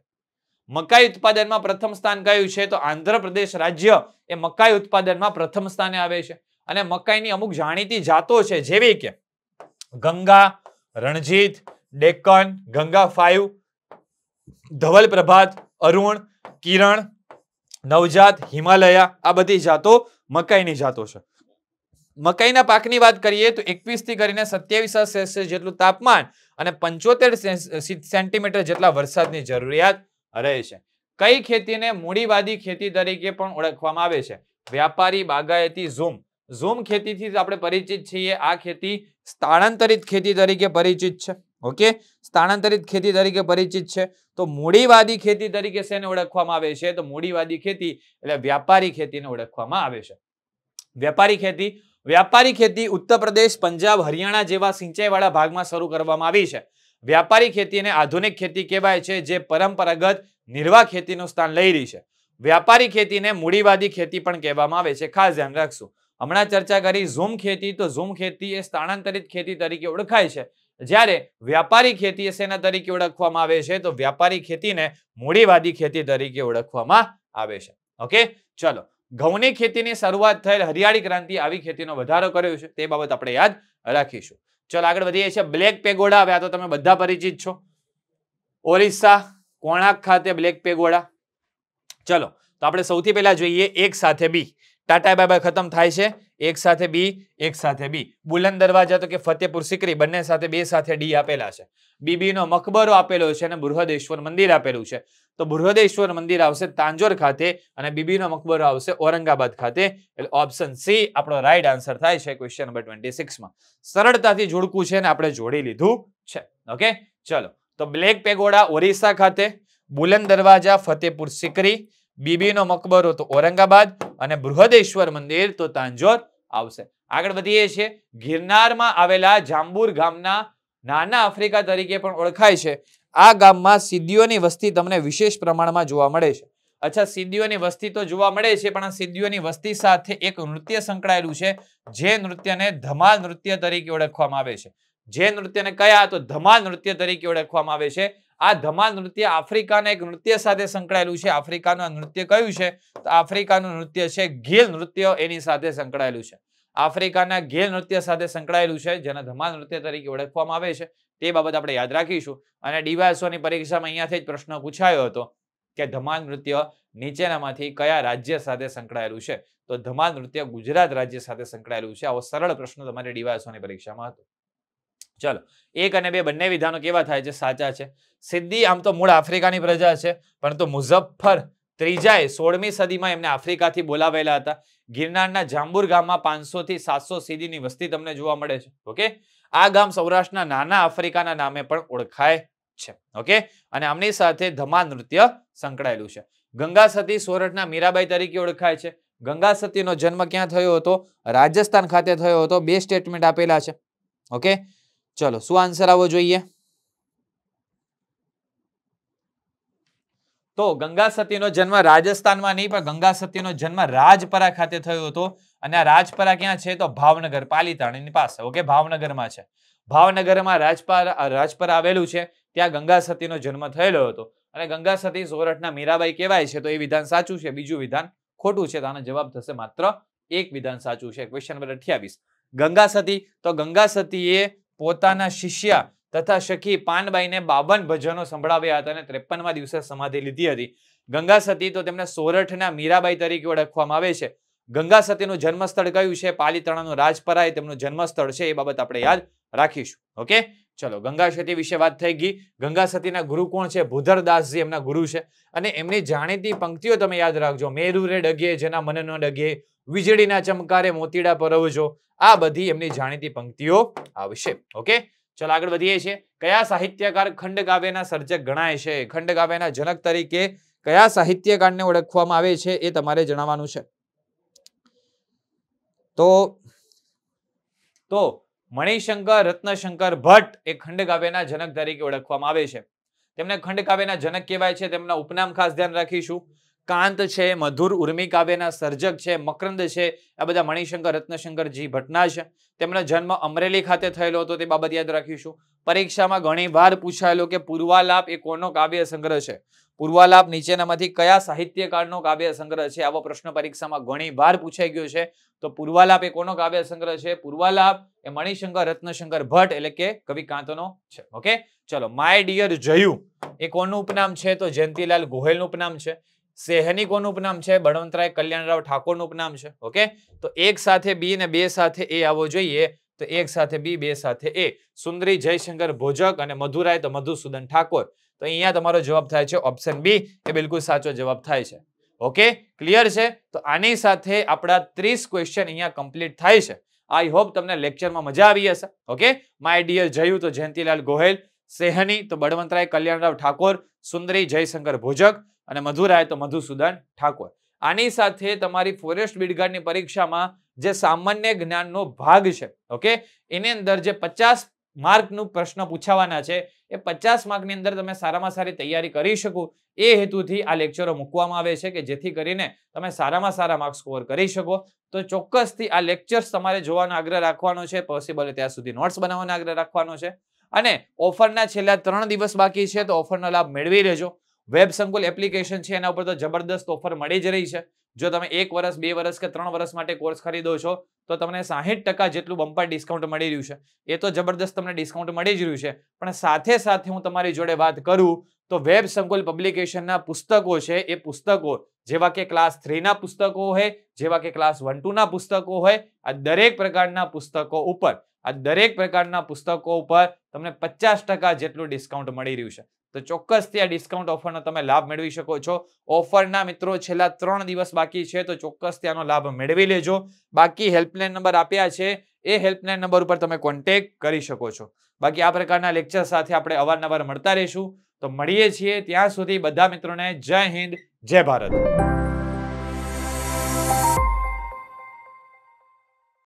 મકાઈ ઉત્પાદનમાં પ્રથમ સ્થાન કયું છે તો આંધ્રપ્રદેશ રાજ્ય એ મકાઈ ઉત્પાદનમાં પ્રથમ સ્થાને આવે છે અને મકાઈની અમુક જાણીતી જાતો છે જેવી કે ગંગા રણજીત ડેકન ગંગા ફાઈવ ધવલ પ્રભાત અરુણ કિરણ નવજાત હિમાલયા આ બધી જાતો મકાઈની જાતો છે મકાઈના પાકની વાત કરીએ તો એકવીસ થી કરીને સત્યાવીસ સેલ્સિયસ જેટલું તાપમાન અને પંચોતેર સેન્ટીમીટર જેટલા વરસાદની જરૂરિયાત રહે છે કઈ ખેતીને મૂડીવાદી ખેતી તરીકે પણ ઓળખવામાં આવે છે વ્યાપારી બાગાયતી ઝૂમ ઝૂમ ખેતીથી આપણે પરિચિત છીએ આ ખેતી સ્થાનાંતરિત ખેતી તરીકે પરિચિત છે ઓકે સ્થળાંતરિત ખેતી તરીકે પરિચિત છે તો મૂડીવાદી ખેતી તરીકે શેને ઓળખવામાં આવે છે તો મૂડીવાદી ખેતી એટલે વ્યાપારી ખેતીને ઓળખવામાં આવે છે વ્યાપારી ખેતી વ્યાપારી ખેતી ઉત્તર પ્રદેશ પંજાબ હરિયાણા જેવા સિંચાઈવાળા ભાગમાં શરૂ કરવામાં આવી છે વ્યાપારી ખેતીને આધુનિક ખેતી કહેવાય છે જે પરંપરાગત નિર્વાહ ખેતીનું સ્થાન લઈ રહી છે વ્યાપારી ખેતીને મૂડીવાદી ખેતી પણ કહેવામાં આવે છે ખાસ ધ્યાન રાખશું હમણાં ચર્ચા કરી ઝૂમ ખેતી તો ઝૂમ ખેતી એ સ્થાનાંતરિત ખેતી તરીકે ઓળખાય છે જ્યારે વ્યાપારી ખેતી એ શેના તરીકે ઓળખવામાં આવે છે તો વ્યાપારી ખેતીને મૂડીવાદી ખેતી તરીકે ઓળખવામાં આવે છે ઓકે ચલો ઘઉંની ખેતીની શરૂઆત થયેલ હરિયાળી ક્રાંતિ આવી ખેતીનો વધારો કર્યો છે તે બાબત આપણે યાદ રાખીશું ચલો આગળ વધીએ છીએ બ્લેક પેગોડા હવે તો તમે બધા પરિચિત છો ઓરિસ્સા કોણાક ખાતે બ્લેક પેગોડા ચલો તો આપણે સૌથી પહેલા જોઈએ એક સાથે બી ટાટા બાય બાય ખતમ થાય છે એક સાથે બી એક સાથે બી બુલંદ દરવાજા તો કે ફતેપુર સિકરી બંને સાથે બે સાથે ડી આપેલા છે બીબીનો મકબરો આપેલો છે અને બૃહદેશ્વર મંદિર આપેલું છે તો બૃહદેશ્વર મંદિર આવશે તાંજોર ખાતે અને બીબીનો મકબરો આવશે ઔરંગાબાદ ખાતે એટલે ઓપ્શન સી આપણો રાઈટ આન્સર થાય છે ક્વેશ્ચન નંબર ટ્વેન્ટી સિક્સમાં સરળતાથી જોડકું છે ને આપણે જોડી લીધું છે ઓકે ચલો તો બ્લેક પેગોડા ઓરિસ્સા ખાતે બુલંદ દરવાજા ફતેપુર સિકરી બીબીનો મકબરો તો ઔરંગાબાદ અને બૃહદેશ્વર મંદિર તો તાંજોર આવશે આગળ વધીએ છીએ ગિરનારમાં આવેલા જાંબુર ગામના નાના આફ્રિકા તરીકે પણ ઓળખાય છે આ ગામમાં સિદ્ધિઓની વસ્તી તમને વિશેષ પ્રમાણમાં જોવા મળે છે અચ્છા સિદ્ધિઓની વસ્તી તો જોવા મળે છે પણ આ સિદ્ધિઓની વસ્તી સાથે એક નૃત્ય સંકળાયેલું છે જે નૃત્યને ધમાલ નૃત્ય તરીકે ઓળખવામાં આવે છે જે નૃત્યને કયા તો ધમાલ નૃત્ય તરીકે ઓળખવામાં આવે છે આ ધમાલ નૃત્ય આફ્રિકાના એક નૃત્ય સાથે સંકળાયેલું છે આફ્રિકાનું નૃત્ય કયું છે તો આફ્રિકાનું નૃત્ય છે ઘેલ નૃત્ય એની સાથે સંકળાયેલું છે આફ્રિકાના ઘેલ નૃત્ય સાથે સંકળાયેલું છે જેને ધમાલ નૃત્ય તરીકે ઓળખવામાં આવે છે તે બાબત આપણે યાદ રાખીશું અને ડીવાયસોની પરીક્ષામાં અહીંયાથી જ પ્રશ્ન પૂછાયો હતો કે ધમાલ નૃત્ય નીચેનામાંથી કયા રાજ્ય સાથે સંકળાયેલું છે તો ધમાલ નૃત્ય ગુજરાત રાજ્ય સાથે સંકળાયેલું છે આવો સરળ પ્રશ્ન તમારી ડીવાયસોની પરીક્ષામાં હતો ચલો એક અને બે બંને વિધાનો કેવા થાય છે સાચા છે સિદ્ધિ આમ તો મૂળ આફ્રિકાની પ્રજા છે પરંતુ મુઝફ્ફર ત્રીજાએ સોળમી સદીમાં એમને આફ્રિકાથી બોલાવેલા હતા ગિરનારના જાંબુર ગામમાં પાંચસો થી સાતસો સીધીની વસ્તી તમને જોવા મળે છે ઓકે આ ગામ સૌરાષ્ટ્રના નાના આફ્રિકાના નામે પણ ઓળખાય છે ઓકે અને આમની સાથે ધમા નૃત્ય સંકળાયેલું છે ગંગા સતી સોરઠના મીરાબાઈ તરીકે ઓળખાય છે ગંગા સતીનો જન્મ ક્યાં થયો હતો રાજસ્થાન ખાતે થયો હતો બે સ્ટેટમેન્ટ આપેલા છે ઓકે ચલો શું આન્સર આવો જોઈએ તો ગંગા સતીનો જન્મ રાજસ્થાનમાં નહીં પણ ગંગા સતીનો જન્મ રાજપરા ખાતે થયો હતો અને આ રાજપરા ક્યાં છે તો ભાવનગર પાલીતાણીની પાસે ઓકે ભાવનગરમાં છે ભાવનગરમાં રાજપરા રાજપરા આવેલું છે ત્યાં ગંગા સતીનો જન્મ થયેલો હતો અને ગંગાસતી સોરઠના મીરાબાઈ કહેવાય છે તો એ વિધાન સાચું છે બીજું વિધાન ખોટું છે તો આનો જવાબ થશે માત્ર એક વિધાન સાચું છે ક્વેશ્ચન નંબર અઠ્યાવીસ ગંગા સતી તો ગંગાસતી એ પોતાના શિષ્ય તથા શખી પાનબાઈને બાવન ભજનો સંભળાવ્યા હતા અને ત્રેપનમાં દિવસે સમાધિ લીધી હતી ગંગા સતી તો તેમને સોરઠના મીરાબાઈ તરીકે ઓળખવામાં આવે છે ગંગા સતીનું જન્મસ્થળ કયું છે પાલીતાણાનું રાજપરાય તેમનું જન્મસ્થળ છે એ બાબત આપણે યાદ રાખીશું ઓકે ચલો ગંગા વિશે વાત થઈ ગઈ ગંગાસતીના ગુરુ કોણ છે ભૂધરદાસજી એમના ગુરુ છે અને એમની જાણીતી પંક્તિઓ તમે યાદ રાખજો મેરુ રે ડગે જેના મનનો ન ડગે વીજળીના ચમકારે મોતીડા પરવજો આ બધી એમની જાણીતી પંક્તિઓ આવશે ઓકે ચલો આગળ વધીએ છીએ કયા સાહિત્યકાર ખંડકાવ્યના સર્જક ગણાય છે ખંડ કાવ્યના જનક તરીકે કયા સાહિત્યકારને ઓળખવામાં આવે છે એ તમારે જણાવવાનું છે તો તો મણિશંકર રત્નશંકર ભટ્ટ એ ખંડકાવ્યના જનક તરીકે ઓળખવામાં આવે છે તેમને ખંડ કાવ્યના જનક કહેવાય છે તેમના ઉપનામ ખાસ ધ્યાન રાખીશું કાંત છે મધુર ઉર્મી કાવ્યના સર્જક છે મકરંદ છે આ બધા મણિશંકર રત્નશંકરજી ભટના છે તેમનો જન્મ અમરેલી ખાતે થયેલો હતો તે બાબત યાદ રાખીશું પરીક્ષામાં ઘણી વાર પૂછાયેલો કે પૂર્વાલાપ એ કોનો કાવ્ય સંગ્રહ છે પૂર્વાલાપ નીચેનામાંથી કયા સાહિત્યકારનો કાવ્ય સંગ્રહ છે આવો પ્રશ્ન પરીક્ષામાં ઘણી વાર પૂછાઈ ગયો છે તો પૂર્વાલાપ એ કોનો કાવ્ય સંગ્રહ છે પૂર્વાલાપ એ મણિશંકર રત્નશંકર ભટ્ટ એટલે કે કવિ કાંતનો છે ઓકે ચલો માય ડિયર જયુ એ કોનું ઉપનામ છે તો જયંતિલાલ ગોહેલનું ઉપનામ છે સેહની કોનું ઉપનામ છે બળવંતરાય કલ્યાણરાવ ઠાકોરનું ઉપનામ છે ઓકે તો એક સાથે બી અને બે સાથે એ આવવો જોઈએ તો એક સાથે બી બે સાથે એ સુંદરી જયશંકર ભોજક અને મધુરાય તો મધુસૂદન ઠાકોર તો અહીંયા તમારો જવાબ થાય છે ઓપ્શન બી એ બિલકુલ સાચો જવાબ થાય છે ઓકે ક્લિયર છે તો આની સાથે આપણા ત્રીસ ક્વેશ્ચન અહીંયા કમ્પ્લીટ થાય છે આઈ હોપ તમને લેક્ચરમાં મજા આવી હશે ઓકે માય ડિયર જયું તો જયંતિલાલ ગોહેલ સેહની તો બળવંતરાય કલ્યાણરાવ ઠાકોર સુંદરી જયશંકર ભોજક અને મધુરાય તો મધુસૂદન ઠાકોર આની સાથે તમારી ફોરેસ્ટ બીડગાર્ડની પરીક્ષામાં જે સામાન્ય જ્ઞાનનો ભાગ છે ઓકે એની અંદર જે પચાસ માર્કનું પ્રશ્ન પૂછાવાના છે એ પચાસ માર્કની અંદર તમે સારામાં સારી તૈયારી કરી શકો એ હેતુથી આ લેક્ચરો મૂકવામાં આવે છે કે જેથી કરીને તમે સારામાં સારા માર્ક સ્કોર કરી શકો તો ચોક્કસથી આ લેક્ચર્સ તમારે જોવાનો આગ્રહ રાખવાનો છે પોસિબલ ત્યાં સુધી નોટ્સ બનાવવાનો આગ્રહ રાખવાનો છે અને ઓફરના છેલ્લા ત્રણ દિવસ બાકી છે તો ઓફરનો લાભ મેળવી લેજો વેબ સંકુલ એપ્લિકેશન છે એના ઉપર તો જબરદસ્ત ઓફર મળી જ રહી છે જો તમે એક વર્ષ બે વર્ષ કે ત્રણ વર્ષ માટે કોર્સ ખરીદો છો તો તમને સાહીઠ ટકા જેટલું બમ્પર ડિસ્કાઉન્ટ મળી રહ્યું છે એ તો જબરદસ્ત તમને ડિસ્કાઉન્ટ મળી જ રહ્યું છે પણ સાથે સાથે હું તમારી જોડે વાત કરું તો વેબ સંકુલ પબ્લિકેશનના પુસ્તકો છે એ પુસ્તકો જેવા કે ક્લાસ થ્રીના પુસ્તકો હોય જેવા કે ક્લાસ વન ટુના પુસ્તકો હોય આ દરેક પ્રકારના પુસ્તકો ઉપર આ દરેક પ્રકારના પુસ્તકો ઉપર તમને પચાસ જેટલું ડિસ્કાઉન્ટ મળી રહ્યું છે તો ચોક્કસથી આ ડિસ્કાઉન્ટ ઓફરનો તમે લાભ મેળવી શકો છો ઓફરના મિત્રો છેલ્લા ત્રણ દિવસ બાકી છે તો ચોક્કસ ત્યાંનો લાભ મેળવી લેજો બાકી હેલ્પલાઇન નંબર આપ્યા છે એ હેલ્પલાઇન નંબર ઉપર તમે કોન્ટેક કરી શકો છો બાકી આ પ્રકારના લેક્ચર સાથે આપણે અવારનવાર મળતા રહીશું તો મળીએ છીએ ત્યાં સુધી બધા મિત્રોને જય હિન્દ જય ભારત